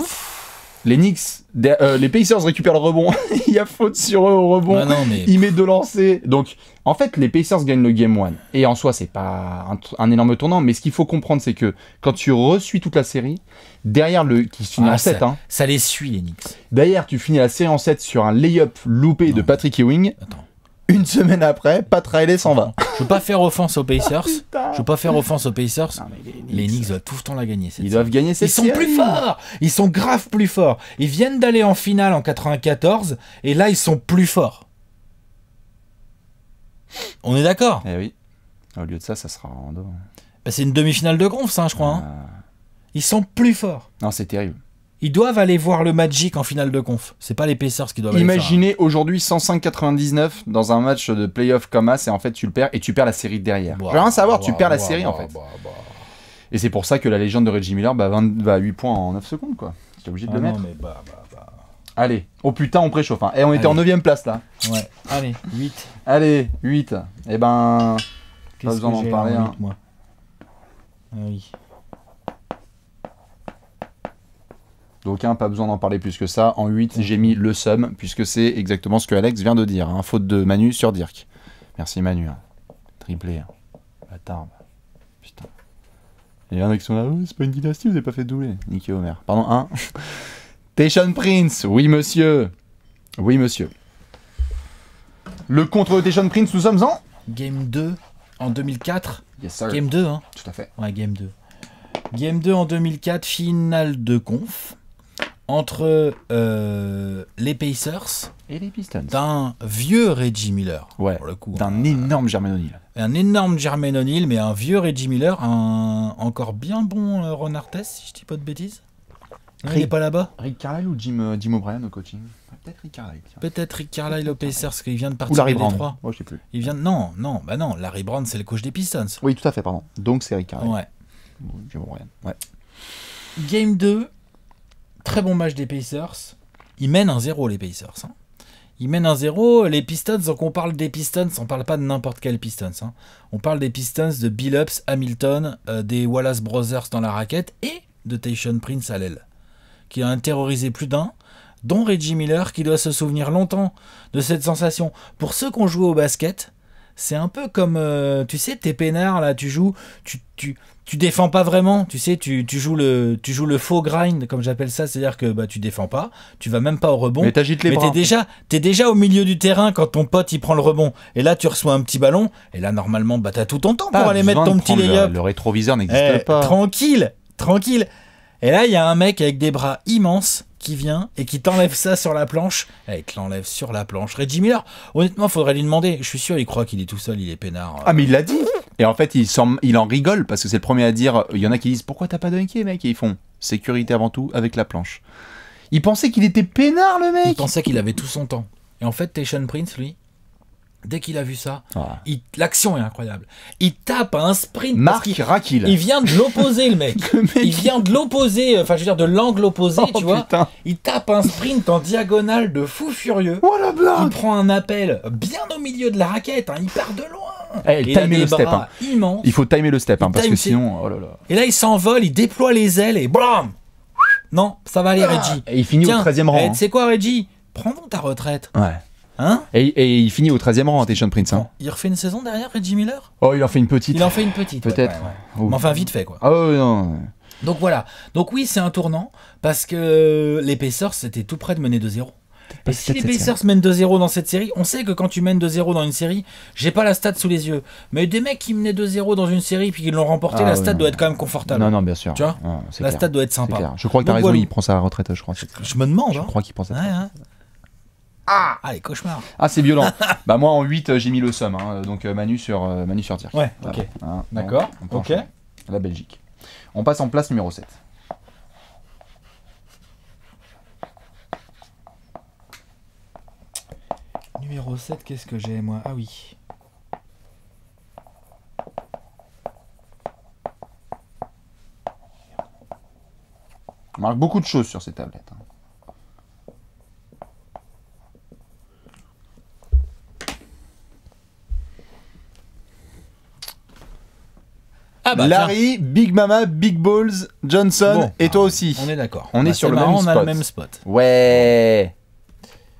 les Knicks, euh, les Pacers récupèrent le rebond. Il y a faute sur eux au rebond. Bah Il met de lancers. Donc, en fait, les Pacers gagnent le game 1. Et en soi, c'est pas un, énorme tournant. Mais ce qu'il faut comprendre, c'est que quand tu reçuis toute la série, derrière le. qui finit ah, en 7. Ça, hein, ça les suit, les Knicks. D'ailleurs, tu finis la série en 7 sur un layup loupé de Patrick Ewing. Attends. Une semaine après, pas Riley s'en va. Je veux pas faire offense aux Pacers. Ah, je veux pas faire offense aux Pacers. les, Knicks, euh. tout le temps la gagner. ils doivent gagner cette Ils sont plus forts. Ils sont grave plus forts. Ils viennent d'aller en finale en 94 et là ils sont plus forts. On est d'accord Eh oui. Au lieu de ça, ça sera en hein. dos. Bah, c'est une demi-finale de conf, ça, hein, je crois. Hein. Ah. Ils sont plus forts. Non, c'est terrible ils doivent aller voir le Magic en finale de conf. C'est pas l'épaisseur Pacers qui doivent aller faire, aujourd'hui 105 dans un match de playoff comme ça. et en fait tu le perds et tu perds la série derrière. Je veux rien bah, savoir, tu bah, perds la bah, série en fait. Et c'est pour ça que la légende de Reggie Miller, bah, 20, 8 points en 9 secondes quoi. c'est obligé de le ah mettre. Allez, oh putain, on préchauffe. Hein. Et on était en 9ème place là. Ouais, allez, 8. Allez, 8. Eh ben. Pas besoin d'en parler. Hein. Ah oui. Donc, hein, pas besoin d'en parler plus que ça. En 8, j'ai mis le sum, puisque c'est exactement ce que Alex vient de dire. Hein. Faute de Manu sur Dirk. Merci Manu. Hein. Triplé. Hein. Bâtard. Putain. Il y en a qui sont là, ah c'est pas une dynastie, vous avez pas fait doubler. Nicky Homer. Pardon, 1. Tation Prince, oui monsieur. Oui monsieur. Le contre de Tation Prince, nous sommes en Game 2 en 2004. Game 2, hein Tout à fait. Ouais, Game 2. Game 2 en 2004, finale de conf entre euh, les Pacers et les Pistons. D'un vieux Reggie Miller. Ouais. Pour le coup. D'un hein. énorme Jermaine O'Neal. Un énorme Jermaine O'Neal, mais un vieux Reggie Miller, un encore bien bon euh, Ron Artest, si je dis pas de bêtises. il n'est pas là-bas Rick Carlyle ou Jim, euh, Jim O'Brien au coaching Peut-être Rick Carlyle Peut-être Rick Carlyle au Pacers, parce qu'il vient de partir ou Larry Brown je sais plus. Non, non, bah non, Larry Brown, c'est le coach des Pistons. Oui, tout à fait, pardon. Donc, c'est Rick Carlyle Ouais. Jim O'Brien, ouais. Game 2, Très bon match des Pacers. Ils mènent un zéro les Pacers. Hein. Ils mènent un zéro Les Pistons, donc on parle des Pistons, on parle pas de n'importe quel Pistons. Hein. On parle des Pistons de Billups, Hamilton, euh, des Wallace Brothers dans la raquette et de Tayshon Prince à l'aile, qui a terrorisé plus d'un, dont Reggie Miller, qui doit se souvenir longtemps de cette sensation. Pour ceux qui ont joué au basket, c'est un peu comme, euh, tu sais, t'es peinards là, tu joues, tu, tu, tu défends pas vraiment, tu sais, tu, joues le tu joues le faux grind comme j'appelle ça, c'est-à-dire que bah tu défends pas, tu vas même pas au rebond. Mais t'agites les t'es déjà t'es déjà au milieu du terrain quand ton pote il prend le rebond et là tu reçois un petit ballon et là normalement bah t'as tout ton temps pour aller mettre ton petit layup. Le, rétroviseur n'existe eh, pas. Tranquille, tranquille. Et là il y a un mec avec des bras immenses qui vient et qui t'enlève ça sur la planche. Et eh, il te l'enlève sur la planche. Reggie Miller, honnêtement, faudrait lui demander. Je suis sûr, il croit qu'il est tout seul, il est peinard. Euh. Ah, mais il l'a dit et en fait, il, en, rigole parce que c'est le premier à dire. Il y en a qui disent Pourquoi t'as pas dunké, mec Et ils font Sécurité avant tout avec la planche. Il pensait qu'il était peinard, le mec Il pensait qu'il avait tout son temps. Et en fait, Tation Prince, lui, Dès qu'il a vu ça, ah. l'action est incroyable. Il tape un sprint. Marc il, Il vient de l'opposer le, mec. Il vient de l'opposé, euh, enfin, je veux dire, de l'angle opposé, oh, tu vois. Il tape un sprint en diagonale de fou furieux. Il prend un appel bien au milieu de la raquette. Hein. Il part de loin. Eh, il, a le step, hein. il faut timer le step, hein, parce que sinon. Oh et là, il s'envole, il déploie les ailes et blam Non, ça va aller, Reggie. Ah, et il finit Tiens, au 13 e rang. Eh, hein. Tu quoi, Reggie Prends donc ta retraite. Ouais. Hein et, il finit au 13e rang, hein, Tation Prince. Hein. Il refait une saison derrière, Reggie Miller Oh, il en fait une petite. Il en fait une petite. Peut-être. Mais enfin, vite fait, quoi. Ah non. Donc voilà. Donc oui, c'est un tournant, parce que les c'était tout près de mener 2-0. Et si les Pacers mènent 2-0 dans cette série, on sait que quand tu mènes 2-0 dans une série, j'ai pas la stat sous les yeux, mais des mecs qui menaient 2-0 dans une série puis qui l'ont remporté, ah la stat doit être quand même confortable. Non, non, bien sûr. Tu vois ah, La stade stat doit être sympa. Je crois que t'as raison, il prend sa retraite, je crois. Je, me demande. Je crois qu'il prend sa retraite. Ah, les cauchemars. Ah, c'est violent. bah, moi, en 8, euh, j'ai mis le somme. Hein. donc, euh, Manu sur, euh, Manu Ouais, ok. Hein, D'accord. Ok. La Belgique. On passe en place numéro 7. Numéro 7, qu'est-ce que j'ai, moi Ah oui. On marque beaucoup de choses sur ces tablettes. Hein. Ah bah, Larry, Big Mama, Big Balls, Johnson et toi ah, aussi. On est d'accord. On est bah, sur le même spot. Ouais.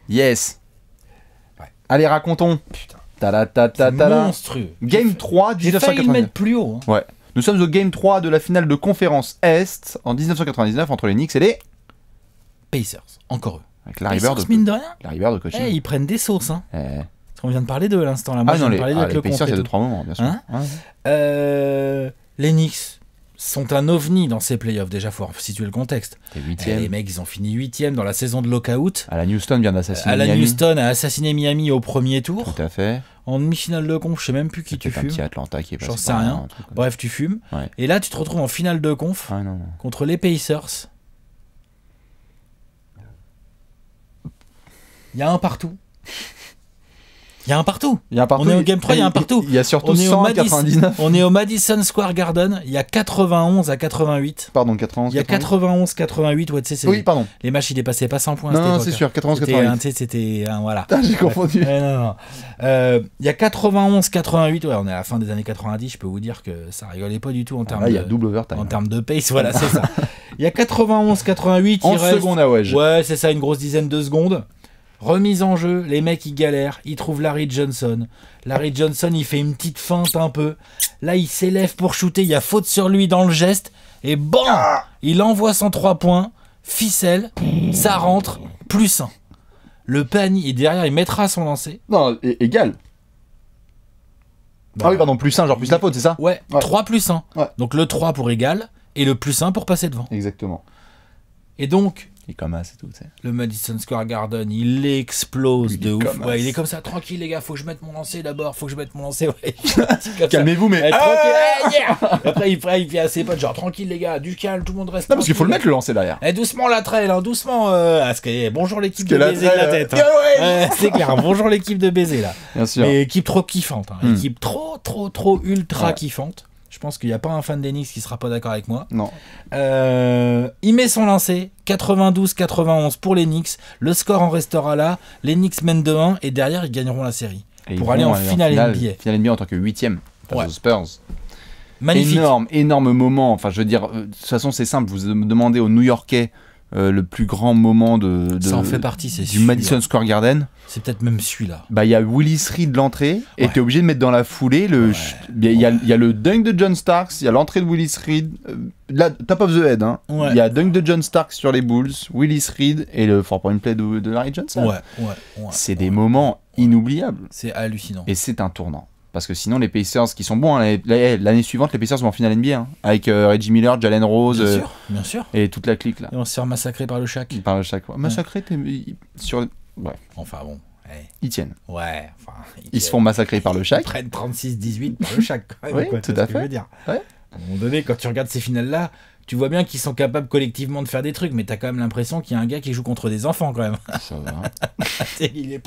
Yes. Allez, racontons. Putain. Ta ta ta monstrueux. Game 3 1999. mettre plus haut. Hein. Ouais. Nous sommes au Game 3 de la finale de conférence Est en 1999 entre les Knicks et les Pacers. Encore eux. Avec Larry Bird. De... Bird eh, ils prennent des sauces. Hein. Eh on vient de parler de l'instant. Là. Moi, ah non, les, ah, Pacers, les Knicks sont un ovni dans ces playoffs. Déjà, faut situer le contexte. Eh, les mecs, ils ont fini 8 huitième dans la saison de lockout. la Houston vient d'assassiner Miami. a assassiné Miami au premier tour. Tout à fait. En demi-finale de conf, je sais même plus qui tu fumes. Petit Atlanta qui est J'en sais rien. Bref, tu fumes. Et là, tu te retrouves en finale de conf ah, contre les Pacers. Il y a un partout. Il y a un partout. a partout. On est au Game 3, il y a un partout. Il y a surtout 100 à 99 on est au Madison Square Garden, il y a 91 à 88. Pardon, 91. Il y a 91 88, ouais, tu sais, Oui, pardon. Les matchs, ils dépassaient pas 100 points. Non, non c'est sûr, 91 88. c'était. voilà. j'ai confondu. il y a 91 88, ouais, on est à la fin des années 90, je peux vous dire que ça rigolait pas du tout en termes de. double En termes de pace, voilà, c'est ça. Il y a 91 88. En seconde à Ouais, c'est ça, une grosse dizaine de secondes. Remise en jeu, les mecs ils galèrent, ils trouvent Larry Johnson. Larry Johnson il fait une petite feinte un peu. Là il s'élève pour shooter, il y a faute sur lui dans le geste. Et bam ah Il envoie son 3 points, ficelle, ça rentre, plus 1. Le panier, et derrière il mettra son lancé. Non, égal. Bah. ah oui, pardon, plus 1, genre plus la faute, c'est ça ouais, 3 plus 1. Donc le 3 pour égal et le plus 1 pour passer devant. Exactement. Et donc, comme un c'est tout. sais. Le Madison Square Garden, il explose de ouf. Ouais, il est comme ça, tranquille les gars, faut que je mette mon lancer d'abord, faut que je mette mon lancer. Ouais, Calmez-vous, mais. Eh, ah eh, Après, il fait il à ses potes, genre tranquille les gars, du calme, tout le monde reste. Non, parce qu'il faut le mettre le lancer derrière. Et eh, doucement la traîne, hein, doucement. Euh... que... bonjour l'équipe de baiser de la tête. Euh, hein. c'est clair, hein, bonjour l'équipe de baiser là. Bien sûr. Mais équipe trop kiffante, hein. Hmm. équipe trop, trop, trop ultra kiffante. Je pense qu'il n'y a pas un fan d'Enix qui sera pas d'accord avec moi. Non. il met son lancé. 92-91 pour Knicks. Le score en restera là. L'Enix de 1 et derrière, ils gagneront la série. pour aller en finale, NBA. Finale NBA en tant que 8 face aux Spurs. Magnifique. Énorme, énorme moment. Enfin, je veux dire, euh, de toute façon, c'est simple. Vous demandez aux New Yorkais euh, le plus grand moment de, du Madison Square Garden. C'est peut-être même celui-là. Bah, il y a Willis Reed l'entrée et t'es obligé de mettre dans la foulée le. Il y, a le dunk de John Starks, il y a l'entrée de Willis Reed. Euh, of the head, hein. Il y a dunk de John Starks sur les Bulls, Willis Reed et le four point play de, Larry Johnson. Ouais, ouais. c'est des moments inoubliables. C'est hallucinant. Et c'est un tournant. Parce que sinon, les Pacers qui sont bons, hein, l'année suivante, les Pacers vont en finale NBA hein, avec euh, Reggie Miller, Jalen Rose. Bien euh, sûr, bien sûr. Et toute la clique là. Et on se faire massacrer par le Shaq. Par le Shaq, ouais. sur. Ouais. Enfin bon. Ils tiennent. Ouais. ils, se font massacrer par le Shaq. Ils prennent 36-18 par le Shaq. Quand même, oui, tout à fait. veux dire. Ouais. À un moment donné, quand tu regardes ces finales-là, tu vois bien qu'ils sont capables collectivement de faire des trucs, mais t'as quand même l'impression qu'il y a un gars qui joue contre des enfants quand même. Ça va. il est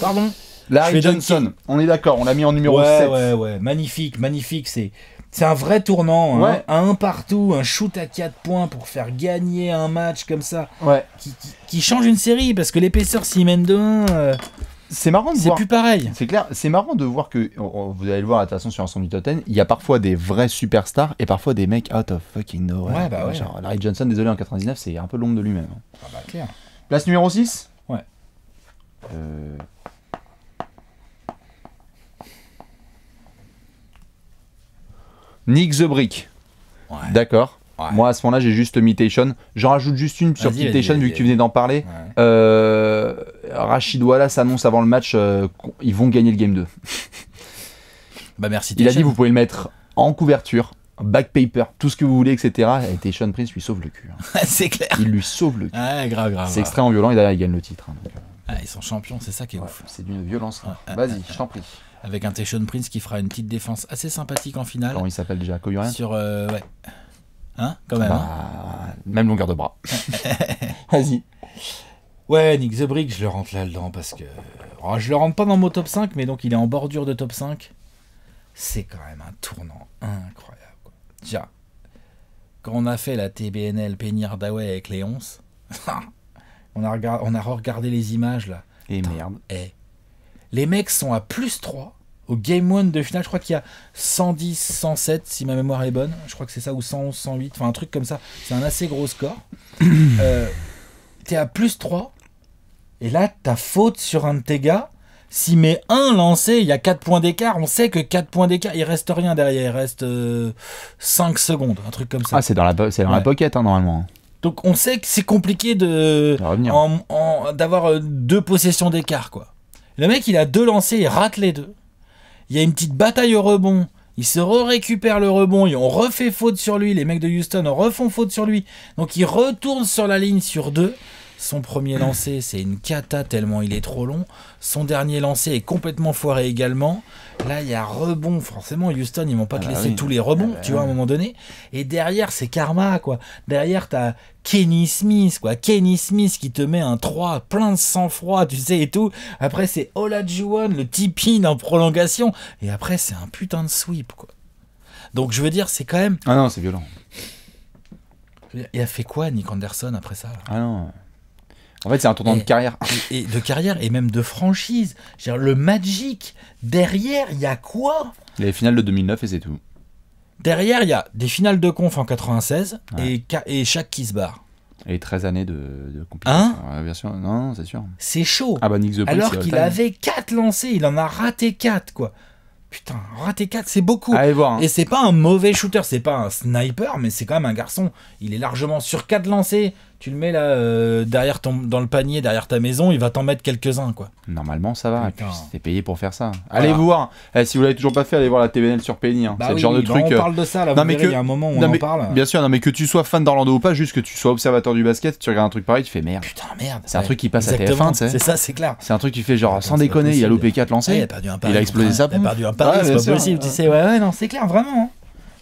Pardon Larry Johnson, on est d'accord, on l'a mis en numéro 7. Ouais, ouais, magnifique, magnifique. C'est, c'est un vrai tournant. Hein. un partout, un shoot à 4 points pour faire gagner un match comme ça. Ouais. Qui, change une série parce que l'épaisseur, s'y mène de euh, c'est marrant de voir. C'est plus pareil. C'est clair. C'est marrant de voir que. Oh, oh, vous allez le voir, attention, sur Ensemble du Totten, il y a parfois des vrais superstars et parfois des mecs out of fucking nowhere. Ouais, bah Larry Johnson, désolé, en 99, c'est un peu l'ombre de lui-même. Hein. Ah bah clair. Place numéro 6 Ouais. Euh. Nick the Brick. D'accord. Moi, à ce moment-là, j'ai juste mutation J'en rajoute juste une sur Mutation, vu que tu venais d'en parler. Euh, Rachid Wallace s'annonce avant le match euh, ils qu'ils vont gagner le game 2. bah merci, Il a dit vous pouvez le mettre en couverture, backpaper, tout ce que vous voulez, etc. Et Tation Prince lui sauve le cul. Hein. c'est clair. Il lui sauve le cul. C'est grave, grave. C'est extrêmement violent et d'ailleurs, il gagne le titre. Hein, euh. Ah, ils sont champions, c'est ça qui est ouf. C'est d'une violence Vas-y, je t'en prie. Avec un Teshon Prince qui fera une petite défense assez sympathique en finale. Comment il s'appelle déjà Koyuren Sur. Euh, ouais. Hein Quand même. Hein. Bah, même longueur de bras. Vas-y. Ouais, Nick The Brick, je le rentre là-dedans parce que. Oh, je le rentre pas dans mon top 5, mais donc il est en bordure de top 5. C'est quand même un tournant incroyable. Tiens quand on a fait la TBNL penir Daway avec Léonce. On a, regard, on a regardé les images là. Et merde. Eh. Les mecs sont à plus 3 au game 1 de finale. Je crois qu'il y a 110, 107 si ma mémoire est bonne. Je crois que c'est ça, ou 111, 108, enfin un truc comme ça. C'est un assez gros score. euh, t'es à plus 3. Et là, ta faute sur un de tes gars. s'il met un lancé, il y a 4 points d'écart. On sait que 4 points d'écart, il reste rien derrière. Il reste 5 euh, secondes, un truc comme ça. Ah, c'est dans la, dans la pocket, hein, normalement. Donc on sait que c'est compliqué de d'avoir euh, deux possessions d'écart quoi. Le mec il a deux lancers, il rate les deux. Il y a une petite bataille au rebond. Il se récupère le rebond et on refait faute sur lui. Les mecs de Houston refont faute sur lui. Donc il retourne sur la ligne sur deux. Son premier lancé, c'est une cata tellement il est trop long. Son dernier lancé est complètement foiré également. Là, il y a rebond. Forcément, Houston, ils vont pas laissé ah te bah laisser tous les rebonds, ah bah tu vois, à un moment donné. Et derrière, c'est karma, quoi. Derrière, t'as Kenny Smith, quoi. Kenny Smith qui te met un 3 plein de sang-froid, tu sais, et tout. Après, c'est Olajuwon, le tipping en prolongation. Et après, c'est un putain de sweep, quoi. Donc, je veux dire, c'est quand même. Ah non, c'est violent. Il a fait quoi, Nick Anderson, après ça Ah non. En fait, c'est un tournant de carrière. Et, de carrière et même de franchise. le Magic, derrière, il y a quoi Les finales de 2009 et c'est tout. Derrière, il y a des finales de conf en 96 et, et chaque qui se barre. Et 13 années de, de compétition. Hein bien sûr, non, c'est sûr. C'est chaud. Ah bah, Alors qu'il avait 4 lancés, il en a raté 4, quoi. Putain, raté 4, c'est beaucoup. Allez voir, hein. Et c'est pas un mauvais shooter, c'est pas un sniper, mais c'est quand même un garçon. Il est largement sur 4 lancés tu le mets là euh, derrière ton, dans le panier, derrière ta maison, il va t'en mettre quelques-uns quoi. Normalement ça va, c'est payé pour faire ça. Allez voir, eh, si vous l'avez toujours pas fait, allez voir la TVNL sur Penny. Hein. Bah c'est le genre de bah, truc. On euh, parle de ça là, il y a un moment où on en parle. Bien sûr, non mais que tu sois fan d'Orlando ou pas, juste que tu sois observateur du basket, tu regardes un truc pareil, tu fais merde. Putain merde. C'est un truc qui passe à TF1, tu sais. C'est ça, c'est clair. C'est un truc qui fait genre ah, sans déconner, il y a lop 4 lancé, Il a explosé ça. Il a perdu un pari, c'est pas possible, tu sais. Ouais, non, c'est clair, vraiment. Hein.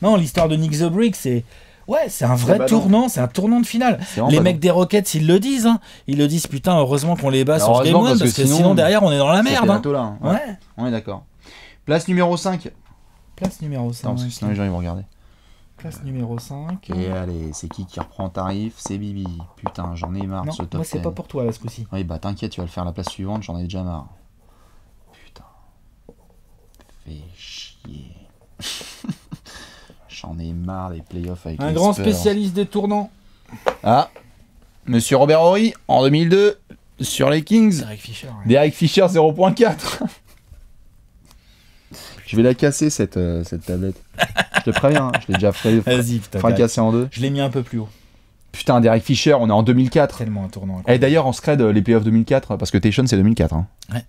Non, l'histoire de Nick the c'est Ouais, c'est un vrai tournant, c'est un tournant de finale. Les mecs des Rockets, ils le disent. Hein. Ils le disent, putain, heureusement qu'on les bat sur les 1, parce, que, sinon, derrière, on est dans la merde. Hein. Hein. ouais. On est d'accord. Place numéro 5. Place numéro 5. Non, parce que sinon, les gens, ils vont regarder. Place numéro 5. Et allez, c'est qui qui reprend tarif C'est Bibi. Putain, j'en ai marre ce top Moi, c'est pas pour toi là ce coup-ci. Oui, bah t'inquiète, tu vas le faire la place suivante, j'en ai déjà marre. Putain. Fais chier. J'en ai marre des playoffs avec Un grand spécialiste des tournants. Ah, Monsieur Robert Horry, en 2002, sur les Kings. Derek Fisher. Derek Fisher 0.4. je vais la casser cette, euh, cette tablette. je te préviens, hein, je l'ai déjà Vas-y, en deux. Je l'ai mis un peu plus haut. Putain, Derek Fisher, on est en 2004. Tellement un tournant. Et eh, d'ailleurs, on se les playoffs 2004 parce que Tation c'est 2004. Hein. Ouais.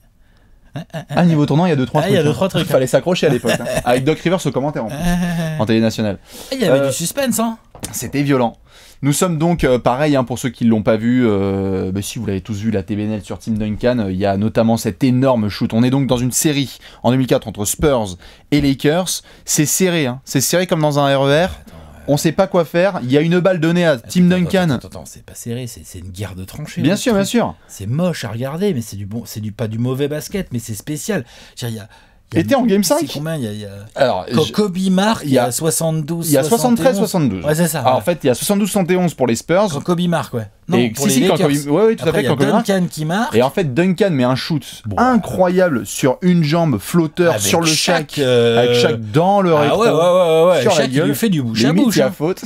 Ah, niveau tournant, il y a ah, Il deux, hein. trois trucs. Il fallait hein. s'accrocher à l'époque. Hein. Avec Doc Rivers au commentaire en, télé nationale. Ah, il y avait euh, du suspense, hein C'était violent. Nous sommes donc, euh, pareil, pour ceux qui ne l'ont pas vu, euh, bah, si vous l'avez tous vu, la TVNL sur Team Duncan, il y a notamment cet énorme shoot. On est donc dans une série en 2004 entre Spurs et Lakers. C'est serré, c'est serré comme dans un RER. E on sait pas quoi faire. Il y a une balle donnée à Tim Duncan. Attends, attends, c'est pas serré, c'est une guerre de tranchées. Bien sûr, bien sûr. C'est moche à regarder, mais c'est du bon, c'est du pas du mauvais basket, mais c'est spécial. Il y a était en game 5 combien il y a, Alors, Kobe marque il y a 72 il y a 73 72 ouais c'est ça en fait il y a 72 71 pour les Spurs quand Kobe marque ouais et tout à fait. Duncan qui marque. Et en fait, Duncan met un shoot incroyable sur une jambe flotteur sur le chèque euh, avec chaque dans le ah, rétro, ouais, ouais, ouais, ouais, Chaque Il lui fait du bouche à bouche. Hein. faute.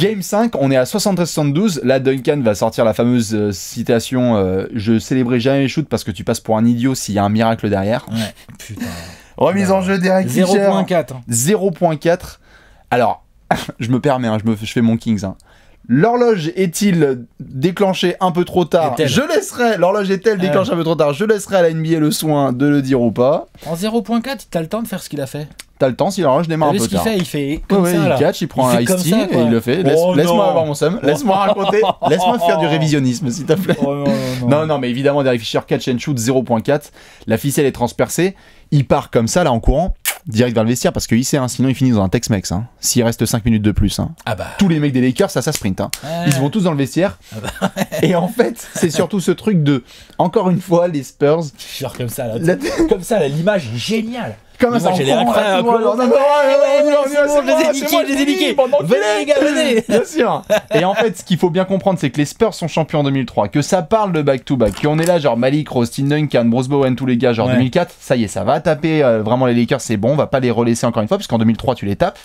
Game 5, on est à 73-72. Là, Duncan va sortir la fameuse euh, citation euh, Je célébrerai jamais mes shoots parce que tu passes pour un idiot s'il y a un miracle derrière. Remise en jeu direct 0.4. 0.4. Alors, je me permets, hein, je, me, je fais mon Kings. Hein. L'horloge est-il déclenchée un peu trop tard Je laisserai. L'horloge est-elle euh. déclenchée un peu trop tard Je laisserai à la NBA le soin de le dire ou pas. En 0.4, t'as le temps de faire ce qu'il a fait. T'as le temps si l'horloge démarre un peu tard. Fait, il fait comme ça, il catch, il prend un ice tea et il le fait. Laisse, oh moi avoir mon seum. Laisse-moi oh raconter. laisse-moi faire du révisionnisme s'il te plaît. Oh non, non, mais évidemment, Derek Fisher catch and shoot 0.4. La ficelle est transpercée. Il part comme ça là en courant direct vers le vestiaire parce qu'il sait, hein, sinon il finit dans un Tex-Mex. Hein. S'il reste 5 minutes de plus, hein. ah bah. tous les mecs des Lakers, ça, ça sprint. Ils se vont tous dans le vestiaire. Ah bah, et en fait, c'est surtout ce truc de, encore une fois, les Spurs. Genre comme ça, là, comme ça, l'image est géniale ça, j'ai Non, non, non, Et en fait, ce qu'il faut bien comprendre, c'est que les Spurs sont champions en 2003, que ça parle de back-to-back, qu'on est là, genre Malik, Rostin Duncan, Bruce Bowen, tous les gars, genre 2004, ça y est, ça va taper. Euh, vraiment, les Lakers, c'est bon, on va pas les relaisser encore une fois, puisqu'en 2003, tu les tapes.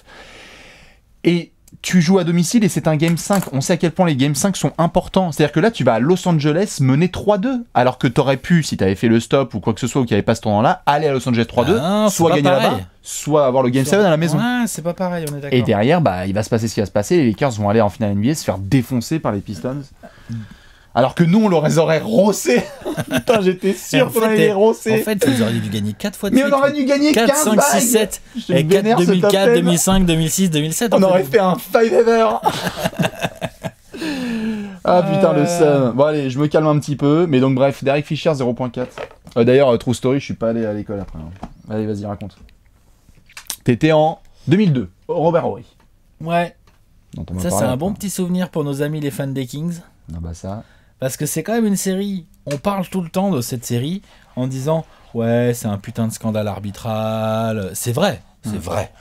Et tu joues à domicile et c'est un game 5. On sait à quel point les game 5 sont importants. C'est-à-dire que là, tu vas à Los Angeles mener 3-2, alors que t'aurais pu, si t'avais fait le stop ou quoi que ce soit, ou qu'il n'y avait pas ce tournant-là, aller à Los Angeles 3-2, ah, soit gagner là-bas, soit avoir le game 7 à la maison. c'est pas pareil, on est d'accord. Et derrière, bah, il va se passer ce qui va se passer. Les Lakers vont aller en finale NBA, se faire défoncer par les Pistons. Euh, alors que nous, on l'aurait aurait rossé. Putain, j'étais sûr qu'on allait les rosser. En fait, vous auriez dû gagner 4 fois de Mais on aurait dû gagner 4, 15 5, 6, 7. et 4, 2004, 2005, 2006, 2007. On aurait fait, un 5 ever. ah putain, le euh. seum. Bon, allez, je me calme un petit peu. Mais donc, bref, Derek Fisher 0.4. Euh, d'ailleurs, euh, True Story, je suis pas allé à l'école après. Hein. Allez, vas-y, raconte. T'étais en 2002, Robert Horry. Ouais. Ça, c'est un bon petit souvenir pour nos amis les fans des Kings. Non ah, bah ça. Parce que c'est quand même une série. On parle tout le temps de cette série en disant Ouais, c'est un putain de scandale arbitral. C'est vrai, c'est hmm. vrai.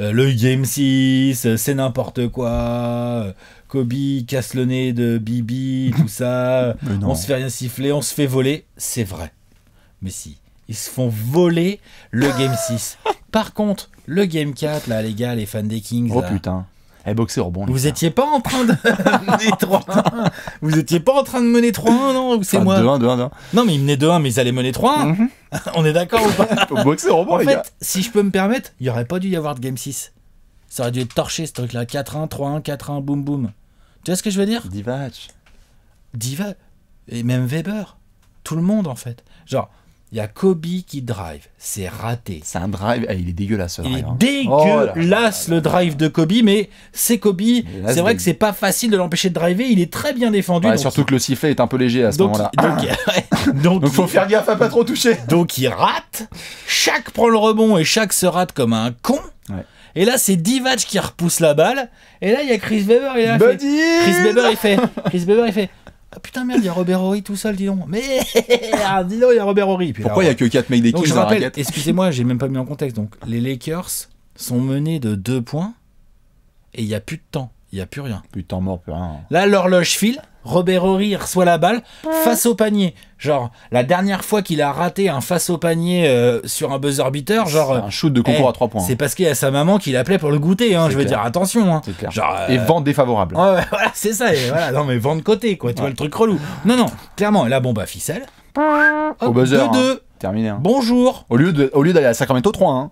Euh, le Game 6, c'est n'importe quoi. Kobe casse le nez de Bibi, tout ça. on se fait rien siffler, on se fait voler. C'est vrai. Mais si, ils se font voler le Game 6. Par contre, le Game 4, là, les gars, les fans des Kings. Oh putain. Elle au Vous étiez pas en train de mener 3-1. Vous étiez pas en train de mener 3-1, non Ou c'est moi 2-1, 2-1, 2-1. Non, mais ils menaient 2-1, mais ils allaient mener 3-1. Mhm. On est d'accord ou pas Boxeur, boxer au rebond, En fait, si je peux me permettre, il n'y aurait pas dû y avoir de Game 6. Ça aurait dû être torché ce truc-là. 4-1, 3-1, 4-1, boum boum. Tu vois ce que je veux dire Divac. Diva. Et même Weber. Tout le monde, en fait. Genre, il y a Kobe qui drive. C'est raté. C'est un drive. Eh, il est dégueulasse. il est hein. dégueulasse oh le drive de Kobe, mais c'est Kobe. C'est vrai que c'est pas facile de l'empêcher de driver. Il est très bien défendu. Surtout que le sifflet est un peu léger à ce moment-là. Donc, il faut faire gaffe à pas trop toucher. Donc il rate. Chaque prend le rebond et chaque se rate comme un con. Et là, c'est Divac qui repousse la balle. Et là, il y a Chris Weber. Il Chris il fait. Chris Weber, il fait. Ah putain, merde, il y a Robert Horry tout seul, dis donc. Mais ah, dis donc, il y a Robert Horry. Pourquoi il n'y a que 4 mecs dans la Excusez-moi, j'ai même pas mis en contexte. Donc, les Lakers sont menés de 2 points et il n'y a plus de temps. Il n'y a plus rien. Plus de temps mort, plus rien. Là, l'horloge file. Robert Horry reçoit la balle hein face au panier. Genre, la dernière fois qu'il a raté un face au panier euh, sur un buzzer beater, genre. Un shoot de concours eh, à 3 points. C'est parce qu'il y a sa maman qui l'appelait pour le goûter, hein, je veux dire, attention. Hein. Genre, Et euh, vente défavorable. Ouais, voilà, c'est ça. Et non, mais vente de côté, quoi, tu vois, le truc relou. Non, non, clairement, la bombe à ficelle. au buzzer. 2-2. Terminé. Bonjour. Au lieu d'aller à Sacramento 3-1.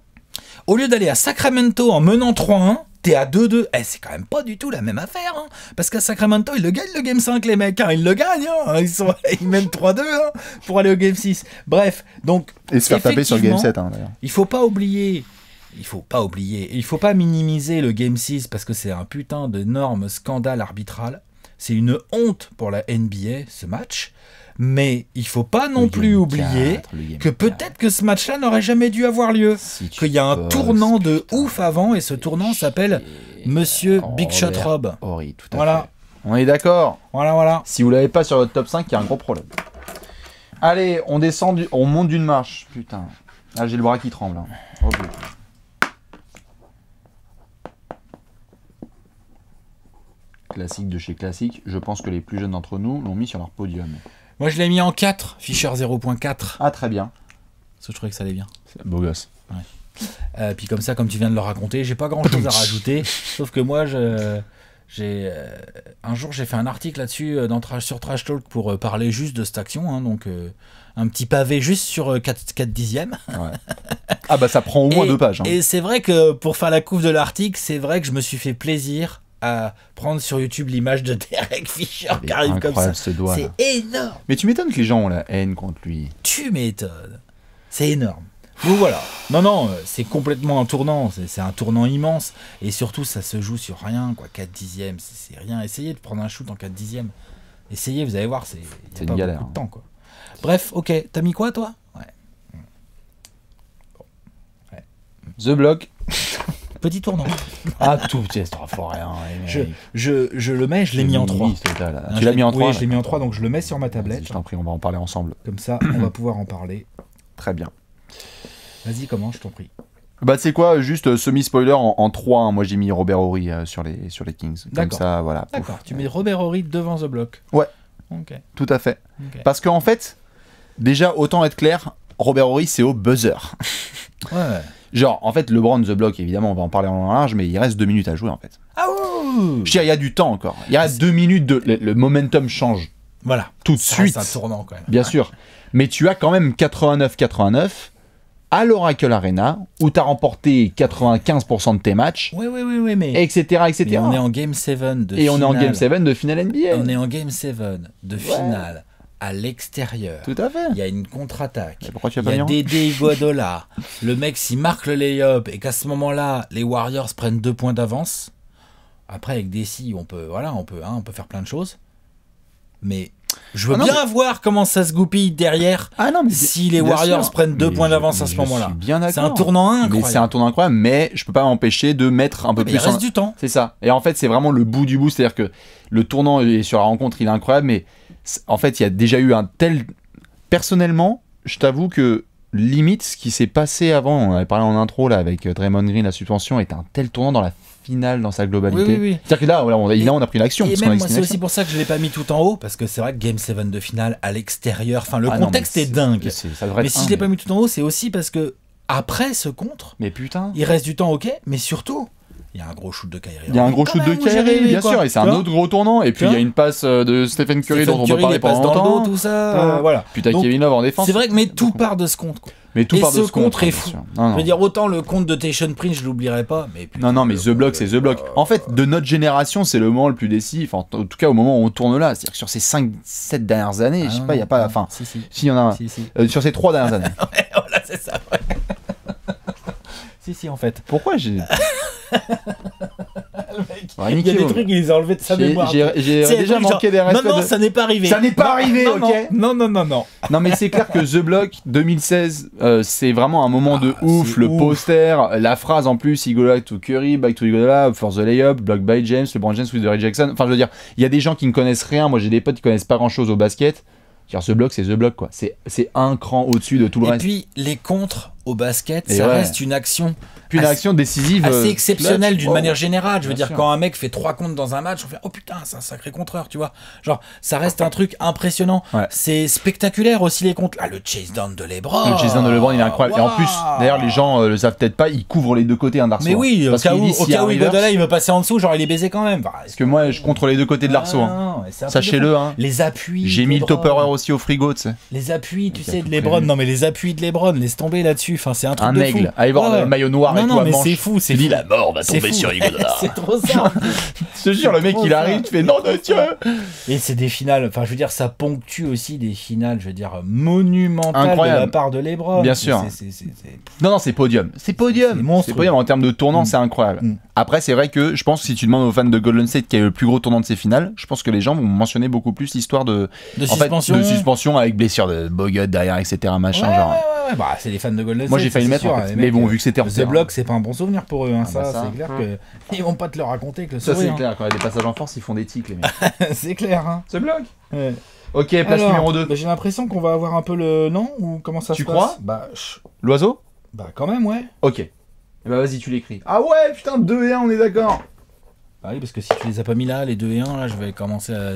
Au lieu d'aller à Sacramento en menant 3-1, t'es à 2-2. Eh, c'est quand même pas du tout la même affaire. Hein. parce qu'à Sacramento, ils le gagnent le Game 5, les mecs. Hein, ils le gagnent. Hein. ils, mènent 3-2 hein, pour aller au Game 6. Bref, donc. Et se faire taper sur Game 7, Il faut pas oublier il faut pas oublier, il faut pas minimiser le Game 6 parce que c'est un putain d'énorme scandale arbitral. C'est une honte pour la NBA ce match. Mais il faut pas non plus oublier que peut-être que ce match-là n'aurait jamais dû avoir lieu. Qu'il y a un tournant de ouf avant et ce tournant s'appelle Monsieur Big Shot Rob. voilà. On est d'accord Voilà, voilà. Si vous l'avez pas sur votre top 5, il y a un gros problème. Allez, on descend, on monte d'une marche. Putain. Ah, j'ai le bras qui tremble. Hein. Classique de chez Classique. Je pense que les plus jeunes d'entre nous l'ont mis sur leur podium. Moi, je l'ai mis en 4, Fischer 0.4. Ah, très bien. Parce que je trouvais que ça allait bien. Beau gosse. Ouais. Euh, puis comme ça, comme tu viens de le raconter, j'ai pas grand chose à rajouter. sauf que moi, je. J'ai euh, un jour j'ai fait un article là-dessus euh, sur Trash Talk pour parler juste de cette action, hein, donc un petit pavé juste sur 4, 4 dixièmes. Ah bah ça prend au moins deux pages. Hein. Et c'est vrai que pour faire la couve de l'article, c'est vrai que je me suis fait plaisir à prendre sur YouTube l'image de Derek Fischer qui arrive comme ça. c'est énorme. Mais tu m'étonnes que les gens ont la haine contre lui. Tu m'étonnes. C'est énorme. Donc voilà. Non, non, euh, c'est complètement un tournant. C'est un tournant immense. Et surtout, ça se joue sur rien. quoi. 4 dixièmes, c'est rien. Essayez de prendre un shoot en 4 dixièmes. Essayez, vous allez voir, c'est une galère. Beaucoup de hein. temps, quoi. Bref, ok. T'as mis quoi, toi ouais. Bon. ouais. The Block. Petit tournant. Ah, tout petit, c'est fort rien. Hein, je, je, je, le mets, je l'ai mis en 3. tu l'as mis en 3 Oui, je l'ai mis en 3, donc je le mets sur ma tablette. Je t'en prie, on va en parler ensemble. Comme ça, on va pouvoir en parler. Très bien. Vas-y, comment, je t'en prie. Bah, c'est quoi, juste euh, semi-spoiler en, en, 3. Hein. Moi, j'ai mis Robert Horry euh, sur, les, sur les Kings. Comme ça, voilà. D'accord, tu mets Robert Horry devant The Block. Ouais. Ok. Tout à fait. Parce qu'en fait, déjà, autant être clair, Robert Horry, c'est au buzzer. ouais. Genre, en fait, LeBron The Block, évidemment, on va en parler en large, mais il reste deux minutes à jouer, en fait. Ah ouh Je veux il y a du temps encore. Il y a deux minutes, de, le, momentum change. Voilà. Tout de suite. C'est un tournant, quand même. Bien sûr. Mais tu as quand même 89-89 à l'Oracle Arena, où tu as remporté 95% de tes matchs. Oui, oui, oui, oui, mais. Etc., etc. on est en Game 7 de Et on est en Game 7 de finale NBA. On est en Game 7 de finale à l'extérieur. Tout à fait. Il y a une contre-attaque. Il y a Dédé le mec, s'il marque le lay-up et qu'à ce moment-là, les Warriors prennent deux points d'avance. Après, avec Desi, on peut, voilà, on peut, hein, on peut faire plein de choses. Mais je veux ah bien voir comment ça se goupille derrière. Ah non, si les Warriors prennent deux points d'avance à ce moment-là. C'est un tournant incroyable. C'est un tournant incroyable, mais je peux pas m'empêcher de mettre un peu plus. Il reste du temps. C'est ça. Et en fait, c'est vraiment le bout du bout. C'est-à-dire que le tournant est sur la rencontre, il est incroyable, mais en fait, il y a déjà eu un tel. Personnellement, je t'avoue que limite ce qui s'est passé avant, on avait parlé en intro là avec euh, Draymond Green, la suspension est un tel tournant dans la finale dans sa globalité. Oui, oui, C'est-à-dire que là, on a, pris une action. pris c'est aussi pour ça que je ne l'ai pas mis tout en haut parce que c'est vrai que Game 7 de finale à l'extérieur, enfin le ah contexte est, dingue. mais si je je l'ai pas mis tout en haut, c'est aussi parce que après ce contre, mais putain, il reste du temps, ok, mais surtout il y a un gros shoot de Kyrie. Il y a un gros shoot de Kyrie, bien sûr, et c'est un autre gros tournant. Et puis il y a une passe euh, de Stephen Curry Stephen dont Curry on peut parler pendant longtemps. Tout ça, euh, voilà. Puis t'as Kevin Love en défense. C'est vrai que mais tout part de ce compte. Mais tout part de ce compte, compte est fou. Je veux dire, autant le compte de Tation Prince, je l'oublierai pas. Mais non, non, mais The Block, c'est The Block. Euh, en fait, de notre génération, c'est le moment le plus décisif. En, tout cas, au moment où on tourne là. C'est-à-dire sur ces 5-7 dernières années, ah je sais pas, il n'y a pas. Enfin, si, si. sur ces 3 dernières années. voilà, c'est ça en fait. Pourquoi j'ai. il y a des trucs, il les a enlevés de sa mémoire. J'ai déjà manqué des Non, non, ça n'est pas arrivé. Ça n'est pas arrivé, non, Non, non, non, non. mais c'est clair que The Block 2016, euh, c'est vraiment un moment ah, de ouf. Le poster, la phrase en plus, He to Curry, back to Igola, for the layup, block by James, LeBron James with the Jackson. Enfin, je veux dire, il y a des gens qui ne connaissent rien. Moi, j'ai des potes qui connaissent pas grand chose au basket. Car ce Block c'est The Block, quoi. C'est un cran au-dessus de tout le reste. Et puis, les contres basket, ça reste une action une action décisive assez euh, exceptionnelle d'une manière oh, générale. Je veux dire, quand un mec fait trois comptes dans un match, on fait oh putain, c'est un sacré contreur, tu vois. Genre, ça reste un truc impressionnant. C'est spectaculaire aussi les comptes. Ah, le chase down de LeBron. Le chase down de LeBron, il est incroyable. Et en plus, d'ailleurs, les gens euh, le savent peut-être pas, il couvre les deux côtés un hein, arceau. Mais oui, au cas où, il, me passait veut passer en dessous, genre il est baisé quand même. parce que moi, je contrôle les deux côtés de l'arceau. Ah, hein. Sachez-le. Hein. Les appuis. J'ai mis le topperer aussi au frigo, tu sais. Les appuis, tu sais, de LeBron. Non, mais les appuis de LeBron, laisse tomber là-dessus. Enfin, c'est un truc. Un aigle. Allez voir le maillot noir non, non, mais c'est fou. C'est dit la mort va tomber sur Hugo c'est trop ça. je te jure, le mec il arrive, tu fais non de Dieu. Et c'est des finales. Enfin, je veux dire, ça ponctue aussi des finales, je veux dire, monumentales de la part de Lebron. Bien sûr. Non, non, c'est podium. C'est podium. C'est podium en termes de tournant, mm. c'est incroyable. Mm. Après, c'est vrai que je pense que si tu demandes aux fans de Golden State qui a eu le plus gros tournant de ces finales, je pense que les gens vont mentionner beaucoup plus l'histoire de, de, suspension. de suspension avec blessure de Bogut derrière, etc. Machin, genre. Ouais, ouais bah, c'est les fans de Golden Moi, j'ai failli le mettre. Hein. Mais bon, euh, vu que c'était en The Block, c'est pas un bon souvenir pour eux. Hein, ah, bah ça, c'est clair que ils vont pas te le raconter que le Ça, c'est clair. Quand il y a des passages en force, ils font des tics, les mecs. c'est clair. Hein. The Block Ok, place numéro 2. Bah, j'ai l'impression qu'on va avoir un peu le. nom Ou comment ça tu se passe Tu crois Bah. L'oiseau Bah, quand même, ouais. Ok. Et eh bah, vas-y, tu l'écris. Ah ouais, putain, 2 et 1, on est d'accord. Bah oui, parce que si tu les as pas mis là, les 2 et 1, là, je vais commencer à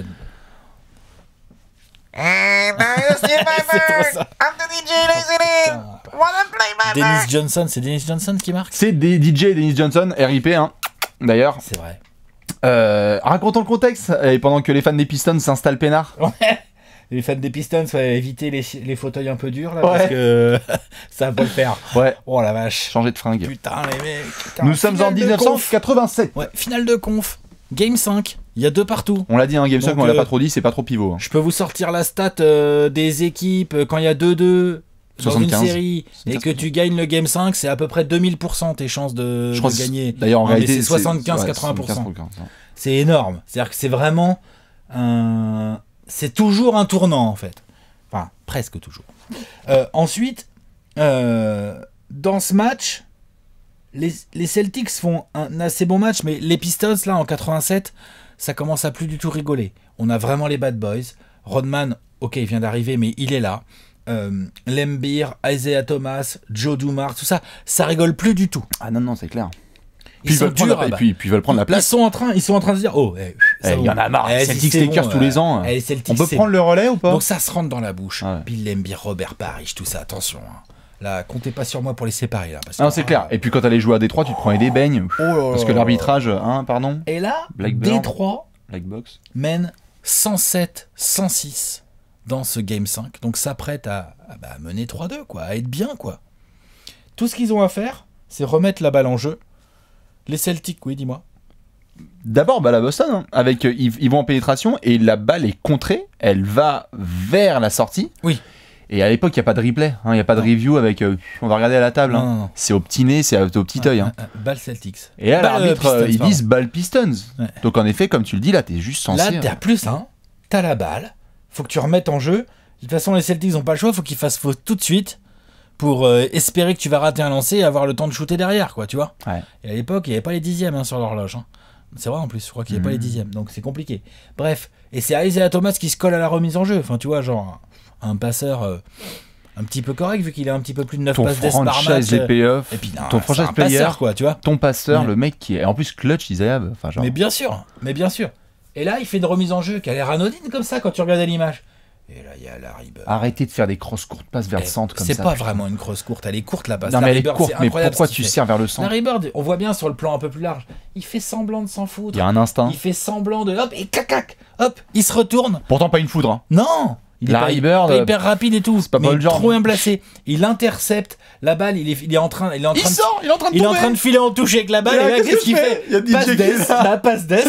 Dennis Johnson, c'est Dennis Johnson qui marque C'est des DJ Dennis Johnson, RIP, hein, d'ailleurs. C'est vrai. Euh, racontons le contexte, et pendant que les fans des Pistons s'installent peinard. Ouais les fans des Pistons, Faut éviter les, fauteuils un peu durs là, parce que ça va pas le faire. Ouais. Oh la vache. Changer de fringue. Putain les mecs. Nous sommes en 1987. Ouais, finale de conf, game 5. Il y a deux partout. On l'a dit, en game 5, mais on l'a euh, pas trop dit, c'est pas trop pivot. Hein. Je peux vous sortir la stat euh, des équipes euh, quand il y a 2-2 dans une série et que tu gagnes le game 5, c'est à peu près 2000% tes chances de, gagner. D'ailleurs, en réalité, c'est 75-80%. C'est énorme. C'est-à-dire que c'est vraiment C'est toujours un tournant, en fait. Enfin, presque toujours. ensuite, dans ce match, les, les Celtics font un assez bon match, mais les Pistons, là, en 87, ça commence à plus du tout rigoler. On a vraiment les bad boys. Rodman, ok, il vient d'arriver, mais il est là. Euh, Lembir, Isaiah Thomas, Joe dumar tout ça, ça rigole plus du tout. Ah non, non, c'est clair. Ils sont et puis, ils veulent prendre la place. Ils sont en train, ils sont en train de se dire, oh, eh, eh, il y en a marre. Eh, Celtics tous les hein. ans. on peut prendre le relais ou pas Donc ça se rentre dans la bouche. Bill ah Lembir, Robert Parrish, tout ça, attention. Hein la comptez pas sur moi pour les séparer. Là, non, c'est clair. Et puis quand t'allais jouer à Détroit, tu te prends oh, des beignes. Oh parce que l'arbitrage, hein, pardon. Et là, d 3 mène 107-106 dans ce Game 5. Donc s'apprête à, à bah, mener 3-2, quoi, à être bien. quoi. Tout ce qu'ils ont à faire, c'est remettre la balle en jeu. Les Celtics, oui, dis-moi. D'abord, bah, la Boston, hein. avec euh, ils, vont en pénétration et la balle est contrée, elle va vers la sortie. Oui. Et à l'époque, il n'y a pas de replay, hein. il n'y a pas de review avec euh, on va regarder à la table. C'est hein. au c'est au petit ah, œil. Ah, hein. ah, Celtics. Et à l'arbitre, euh, ils disent Ball Pistons. Donc en effet, comme tu le dis, là, tu es juste censé. Là, t'as plus, hein. T'as la balle, faut que tu remettes en jeu. De toute façon, les Celtics n'ont pas le choix, faut qu'ils fassent faute tout de suite pour euh, espérer que tu vas rater un lancer et avoir le temps de shooter derrière, quoi, tu vois. Et à l'époque, il n'y avait pas les dixièmes sur l'horloge. C'est vrai en plus, je crois qu'il n'y avait pas les mmh. dixièmes, donc c'est compliqué. Bref, et c'est Isaiah Thomas qui se colle à la remise en jeu. Enfin, tu vois, genre un passeur euh, un petit peu correct vu qu'il a un petit peu plus de 9 ton passes franchise ton franchise player quoi tu vois ton passeur le mec qui est en plus clutch Isaiah enfin genre mais bien sûr mais bien sûr et là il fait une remise en jeu qui a l'air anodine comme ça quand tu regardes l'image et là, il y a Larry Bird. Arrêtez de faire des crosses courtes passe vers le eh, centre comme ça. C'est pas vraiment une cross courte, elle est courte la passe. Non, mais elle est courte, mais pourquoi tu sers vers le centre Larry Bird, on voit bien sur le plan un peu plus large, il fait semblant de s'en foutre. Il y a un instinct. Il fait semblant de hop et cacac, hop, il se retourne. Pourtant pas une foudre. Hein. Non il est pas, euh, hyper rapide et tout. C'est pas mais le Trop bien placé. Il intercepte la balle. Il est, en train, il est en train, il de, est en train de, filer en touche avec la balle. Et là, qu'est-ce qu'il fait Il passe des, la passe des.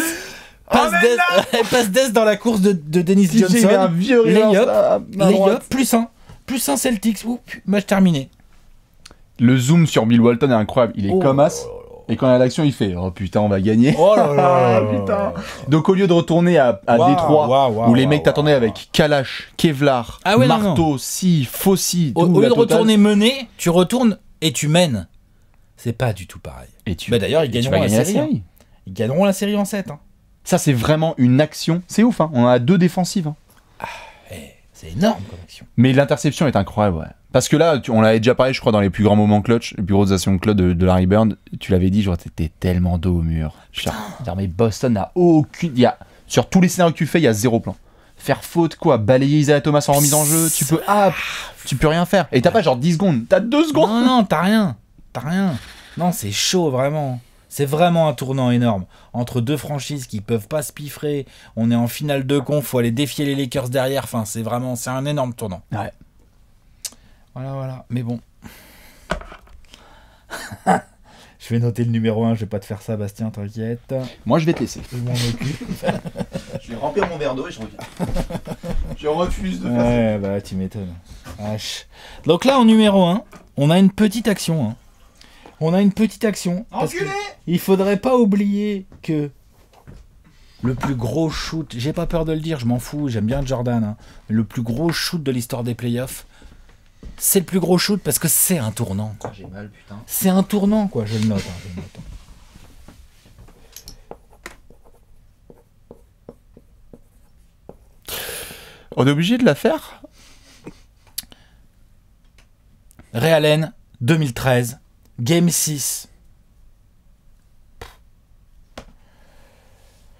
Ah, passe, des, passe des dans la course de, de Dennis Johnson. Un vieux layup, layup, plus un, plus un Celtics. match terminé. Le zoom sur Bill Walton est incroyable. Il est oh. comme as. Et quand il a l'action, il fait Oh putain, on va gagner. Oh là là, ah, putain. Donc au lieu de retourner à, Détroit, où les mecs t'attendaient avec Kalash, Kevlar, ah marteau, scie, Au, lieu de retourner mener, tu retournes et tu mènes. C'est pas du tout pareil. Et bah, d'ailleurs, ils gagneront la, série. Hein. Ils gagneront la série en 7. Hein. Ça, c'est vraiment une action. C'est ouf, hein. on a deux défensives. Hein. Ah. C'est énorme comme action. Mais l'interception est incroyable, ouais. Parce que là, on l'avait déjà parlé, je crois, dans les plus grands moments clutch, les plus de clutch de, Larry Bird. Tu l'avais dit, genre, t'étais tellement dos au mur. mais Boston n'a aucune. sur tous les scénarios que tu fais, il y a zéro plan. Faire faute, quoi, balayer Isaiah Thomas en remise en jeu, tu peux. Ah, tu peux rien faire. Et t'as pas genre 10 secondes, t'as 2 secondes. Non, non, t'as rien. T'as rien. Non, c'est chaud, vraiment. C'est vraiment un tournant énorme. Entre deux franchises qui peuvent pas se piffrer, on est en finale de con, faut aller défier les Lakers derrière. Enfin, c'est vraiment, c'est un énorme tournant. Ouais. Voilà, voilà. Mais bon. je vais noter le numéro 1, je vais pas te faire ça, Bastien, t'inquiète. Moi, je vais te laisser. Je vais remplir mon verre d'eau et je reviens. je refuse de faire ouais, bah, tu m'étonnes. Donc là, en numéro 1, on a une petite action. Hein on a une petite action. il faudrait pas oublier que le plus gros shoot, j'ai pas peur de le dire, je m'en fous, j'aime bien Jordan, hein. le plus gros shoot de l'histoire des playoffs, c'est le plus gros shoot parce que c'est un tournant. J'ai mal, putain. C'est un tournant, quoi, je le note. Hein, on est obligé de la faire Réalen, 2013, Game 6.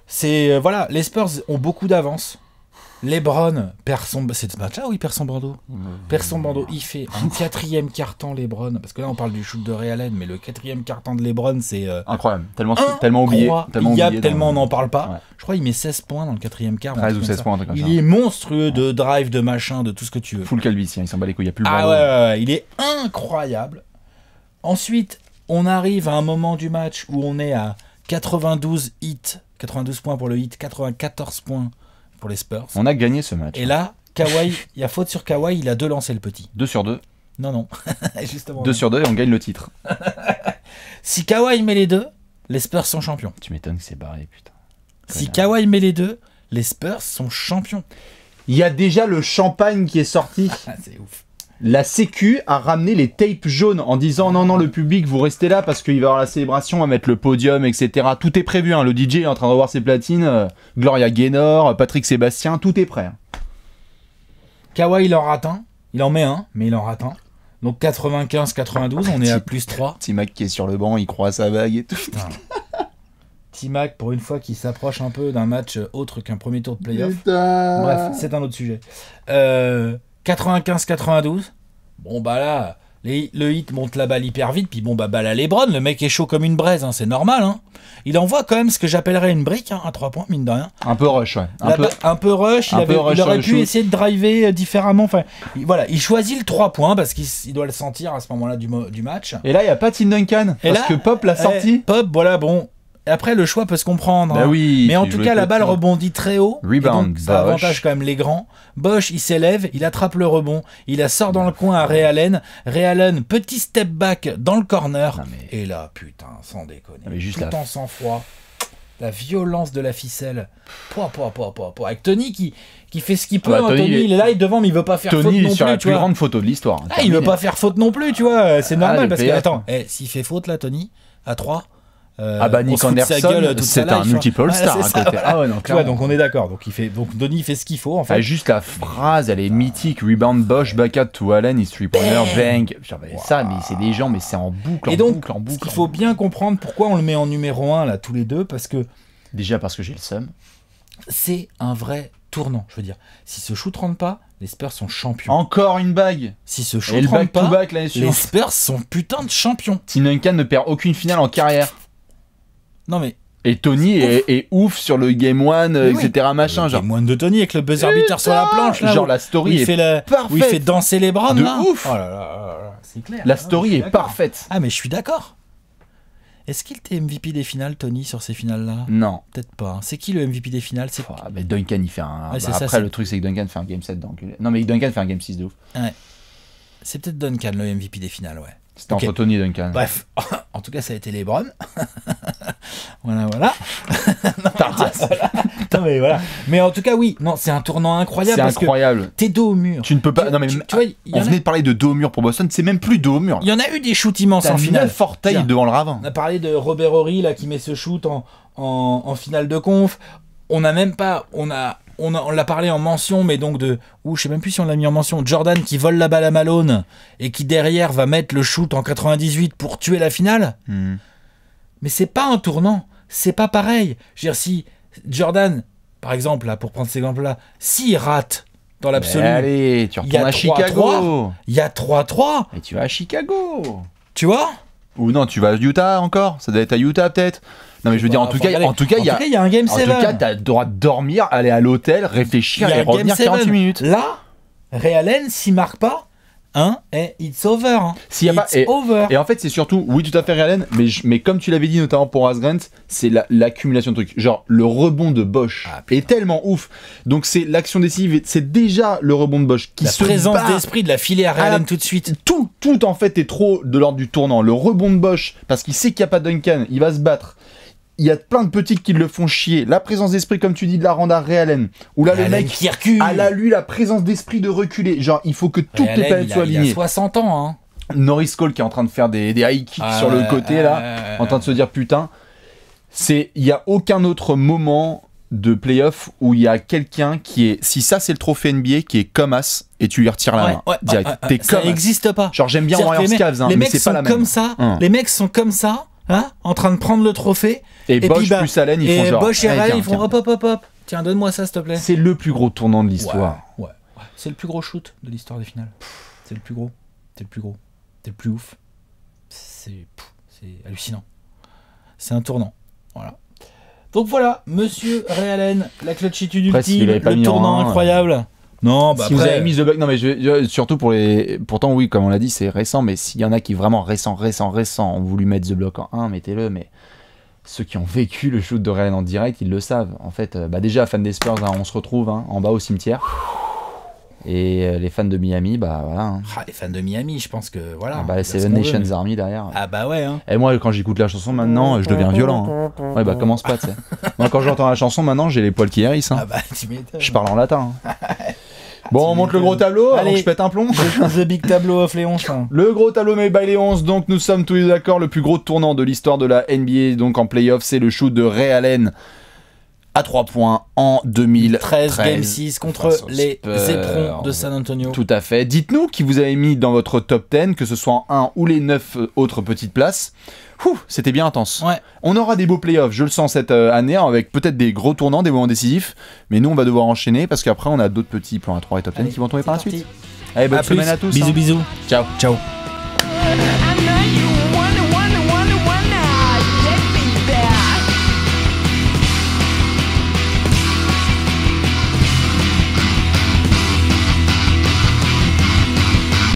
C'est euh, voilà, les Spurs ont beaucoup d'avance. Lebron perd son. C'est ce match-là où il perd son bandeau Perd son Il fait un quatrième carton Lebron. Parce que là, on parle du shoot de Ray Allen, mais le quatrième carton de Lebron, c'est. Euh, incroyable. Tellement, tellement oublié. Tellement, il y a, oublié tellement on n'en parle pas. Je crois qu'il met 16 points dans le quatrième quart. 13 ou 16 points, comme ça. Il est monstrueux de drive, de machin, de tout ce que tu veux. Full calvitie, hein, il s'en bat les couilles. Il n'y a plus le bandeau. Ah ouais, il est incroyable. Ensuite, on arrive à un moment du match où on est à 92 hits, 92 points pour le hit, 94 points pour les Spurs. On a gagné ce match. Et là, Kawhi, il y a faute sur Kawhi, il a deux lancés le petit. Deux sur deux. Non, non. Justement. 2 sur deux et on gagne le titre. si Kawhi met les deux, les Spurs sont champions. Tu m'étonnes que c'est barré, putain. Si Kawhi met les deux, les Spurs sont champions. Il y a déjà le champagne qui est sorti. c'est ouf la Sécu a ramené les tapes jaunes en disant non non le public vous restez là parce qu'il va y avoir la célébration, on va mettre le podium etc. Tout est prévu, hein. le DJ est en train de voir ses platines, euh, Gloria Gaynor, euh, Patrick Sébastien, tout est prêt. Hein. Kawhi, il en rate un, il en met un, mais il en rate un. Donc 95-92, on est à plus 3. Timac qui est sur le banc, il croit sa vague et tout. Ah. Timac, pour une fois, qui s'approche un peu d'un match euh, autre qu'un premier tour de playoff. Bref, c'est un autre sujet. Euh, 95-92. Bon, bah là, le hit monte la balle hyper vite, puis bon, bah, balle à Lebron, le mec est chaud comme une braise, hein, c'est normal. Hein. Il envoie quand même ce que j'appellerais une brique, hein, à 3 points, mine de rien. Un peu rush, ouais. Un, peu, rush, il, aurait pu essayer de driver euh, différemment. Enfin, voilà, il choisit le 3 points parce qu'il doit le sentir à ce moment-là du, du match. Et là, il n'y a pas Duncan, parce que Pop l'a eh, sorti. Pop, voilà, bon, après, le choix peut se comprendre. Bah hein. mais en tout cas, la balle rebondit très haut. Rebound. ça avantage quand même les grands. Bosch, il s'élève, il attrape le rebond, il la sort dans le coin à Realen. Realen, petit step back dans le corner. Et là, putain, sans déconner. juste tout en sang-froid. La violence de la ficelle. Pouah, pouah, pouah, pouah, Avec Tony qui, qui fait ce qu'il peut. Ah bah, hein. Tony, il est là, devant, mais il veut pas faire faute. Tony non sur la plus grande photo de l'histoire. Hein. Ah, il veut pas faire faute non plus, tu vois. C'est ah, normal parce que, attends, eh, s'il fait faute là, Tony, à 3. Euh, ah bah Nick Anderson, c'est un multiple hein. star. ouais, hein, ah donc on est d'accord. Donc il fait, Donny fait ce qu'il faut en ah, fait. juste la phrase, elle est mythique. Rebound, Bosch, out to Allen, is three pointer, bang. Ça, mais c'est des gens, mais c'est en boucle, en Et donc, boucle, en boucle. Il faut bien comprendre pourquoi on le met en numéro 1 là tous les deux, parce que déjà parce que j'ai le seum. C'est un vrai tournant. Je veux dire, si ce shoot rentre pas, les Spurs sont champions. Encore une bague Si ce shoot rentre pas, les Spurs sont putain de champions. Tim Duncan ne perd aucune finale en carrière. Non mais. Et Tony est, ouf sur le Game One, euh, etc. Machin, genre. Game One de Tony avec le buzzer beater sur la planche, genre la story il est fait où il fait danser les bras, là. ouf. Oh oh c'est clair. La hein. story est parfaite. Ah mais je suis d'accord. Est-ce qu'il était MVP des finales, Tony, sur ces finales-là Non. Peut-être pas. C'est qui le MVP des finales c'est... bah Duncan, il fait un. Bah, après, le truc, c'est que Duncan fait un game 7 donc Non, mais Duncan fait un game 6 de ouf. Ouais. C'est peut-être Duncan, le MVP des finales, ouais. C'était entre Tony et Duncan. Bref, en tout cas, ça a été Lebron. Voilà, voilà. mais en tout cas, oui, non, c'est un tournant incroyable. C'est incroyable. T'es dos au mur. Tu ne peux pas. non, mais on venait de parler de dos au mur pour Boston, c'est même plus dos au mur. Il y en a eu des shoots immenses en finale. Fortail devant le ravin. On a parlé de Robert Horry là qui met ce shoot en, en, finale de conf. On n'a même pas. On a on, l'a parlé en mention, mais donc de. Ou je sais même plus si on l'a mis en mention. Jordan qui vole la balle à Malone et qui derrière va mettre le shoot en 98 pour tuer la finale. Hmm. Mais c'est pas un tournant c'est pas pareil. Je veux dire, si Jordan, par exemple, là, pour prendre cet exemple-là, s'il rate dans l'absolu. Allez, tu retournes à Chicago. Il y a 3-3. Et tu vas à Chicago. Tu vois Ou non, tu vas à Utah encore. Ça doit être à Utah peut-être. Non mais je veux dire, en bah, tout, cas, en tout cas, il y, a un game 7. En tout cas, t'as le droit de dormir, aller à l'hôtel, réfléchir et revenir 48 minutes. Là, Realen Allen, s'il marque pas, et It's Over. et, en fait, c'est surtout, oui, tout à fait, mais, mais comme tu l'avais dit notamment pour Asgrant, c'est l'accumulation de trucs. Genre, le rebond de Bosch ah, est tellement ouf. Donc, c'est l'action décisive, c'est déjà le rebond de Bosch qui la se présence d'esprit de la filière à tout de suite. Tout, tout en fait est trop de l'ordre du tournant. Le rebond de Bosch, parce qu'il sait qu'il n'y a pas Duncan, il va se battre il y a plein de petites qui le font chier. La présence d'esprit, comme tu dis, de la Randa Realen, où là, le mec, qui recule. elle a lui la présence d'esprit de reculer. Genre, il faut que toutes tes les palettes soient alignées. Il a 60 ans, hein. Norris Cole qui est en train de faire des, high kicks sur le côté, là, en train de se dire putain. C'est, il n'y a aucun autre moment de playoff où il y a quelqu'un qui est, si ça c'est le trophée NBA, qui est comme as et tu lui retires la main direct. ça n'existe pas. Genre, j'aime bien Warriors Cavs, hein, les mais mecs c'est pas la comme ça. Hein. Les mecs sont comme ça hein, en train de prendre le trophée. Et, bah, plus ils font genre. et ils font hop, hop, hop, Tiens, donne-moi ça, s'il te plaît. C'est le plus gros tournant de l'histoire. C'est le plus gros shoot de l'histoire des finales. C'est le plus gros. C'est le plus gros. C'est le plus ouf. C'est hallucinant. C'est un tournant. Voilà. Donc voilà, monsieur Ray Allen, la clutchitude ultime, le tournant euh, incroyable. Non, bah si vous avez mis The Block non mais surtout pour les, pourtant oui, comme on l'a dit, c'est récent, mais s'il y en a qui vraiment récent, récent, récent, ont voulu mettre The Block en 1, mettez-le, mais ceux qui ont vécu le shoot de Ryan en direct, ils le savent. En fait, euh, bah déjà fans des Spurs, hein, on se retrouve hein, en bas au cimetière. Et euh, les fans de Miami, bah voilà. Hein. Ah, les fans de Miami, je pense que voilà. c'est ah, bah, Seven Nations Army derrière. Ah bah ouais. Hein. Et moi, quand j'écoute la chanson maintenant, je deviens violent. Ouais, bah commence pas, tu sais. moi, quand j'entends la chanson maintenant, j'ai les poils qui hérissent. Ah bah, tu je parle en latin. Bon, on monte le gros tableau Allez. je pète un plomb. The, big tableau of Léonce. Le gros tableau mais by Léonce. Donc, nous sommes tous d'accord. Le plus gros tournant de l'histoire de la NBA, donc en playoff, c'est le shoot de Ray Allen à 3 points en 2013. Game 6 contre les éperons de San Antonio. Tout à fait. Dites-nous qui vous avez mis dans votre top 10, que ce soit en 1 ou les 9 euh, autres petites places. C'était bien intense. Ouais. On aura des beaux playoffs, je le sens cette euh, année, hein, avec peut-être des gros tournants, des moments décisifs. Mais nous, on va devoir enchaîner parce qu'après, on a d'autres petits plans à 3 et top 10 qui vont tomber par la suite. Allez, bonne à semaine plus. à tous. Bisous, hein. bisous. Ciao. Ciao.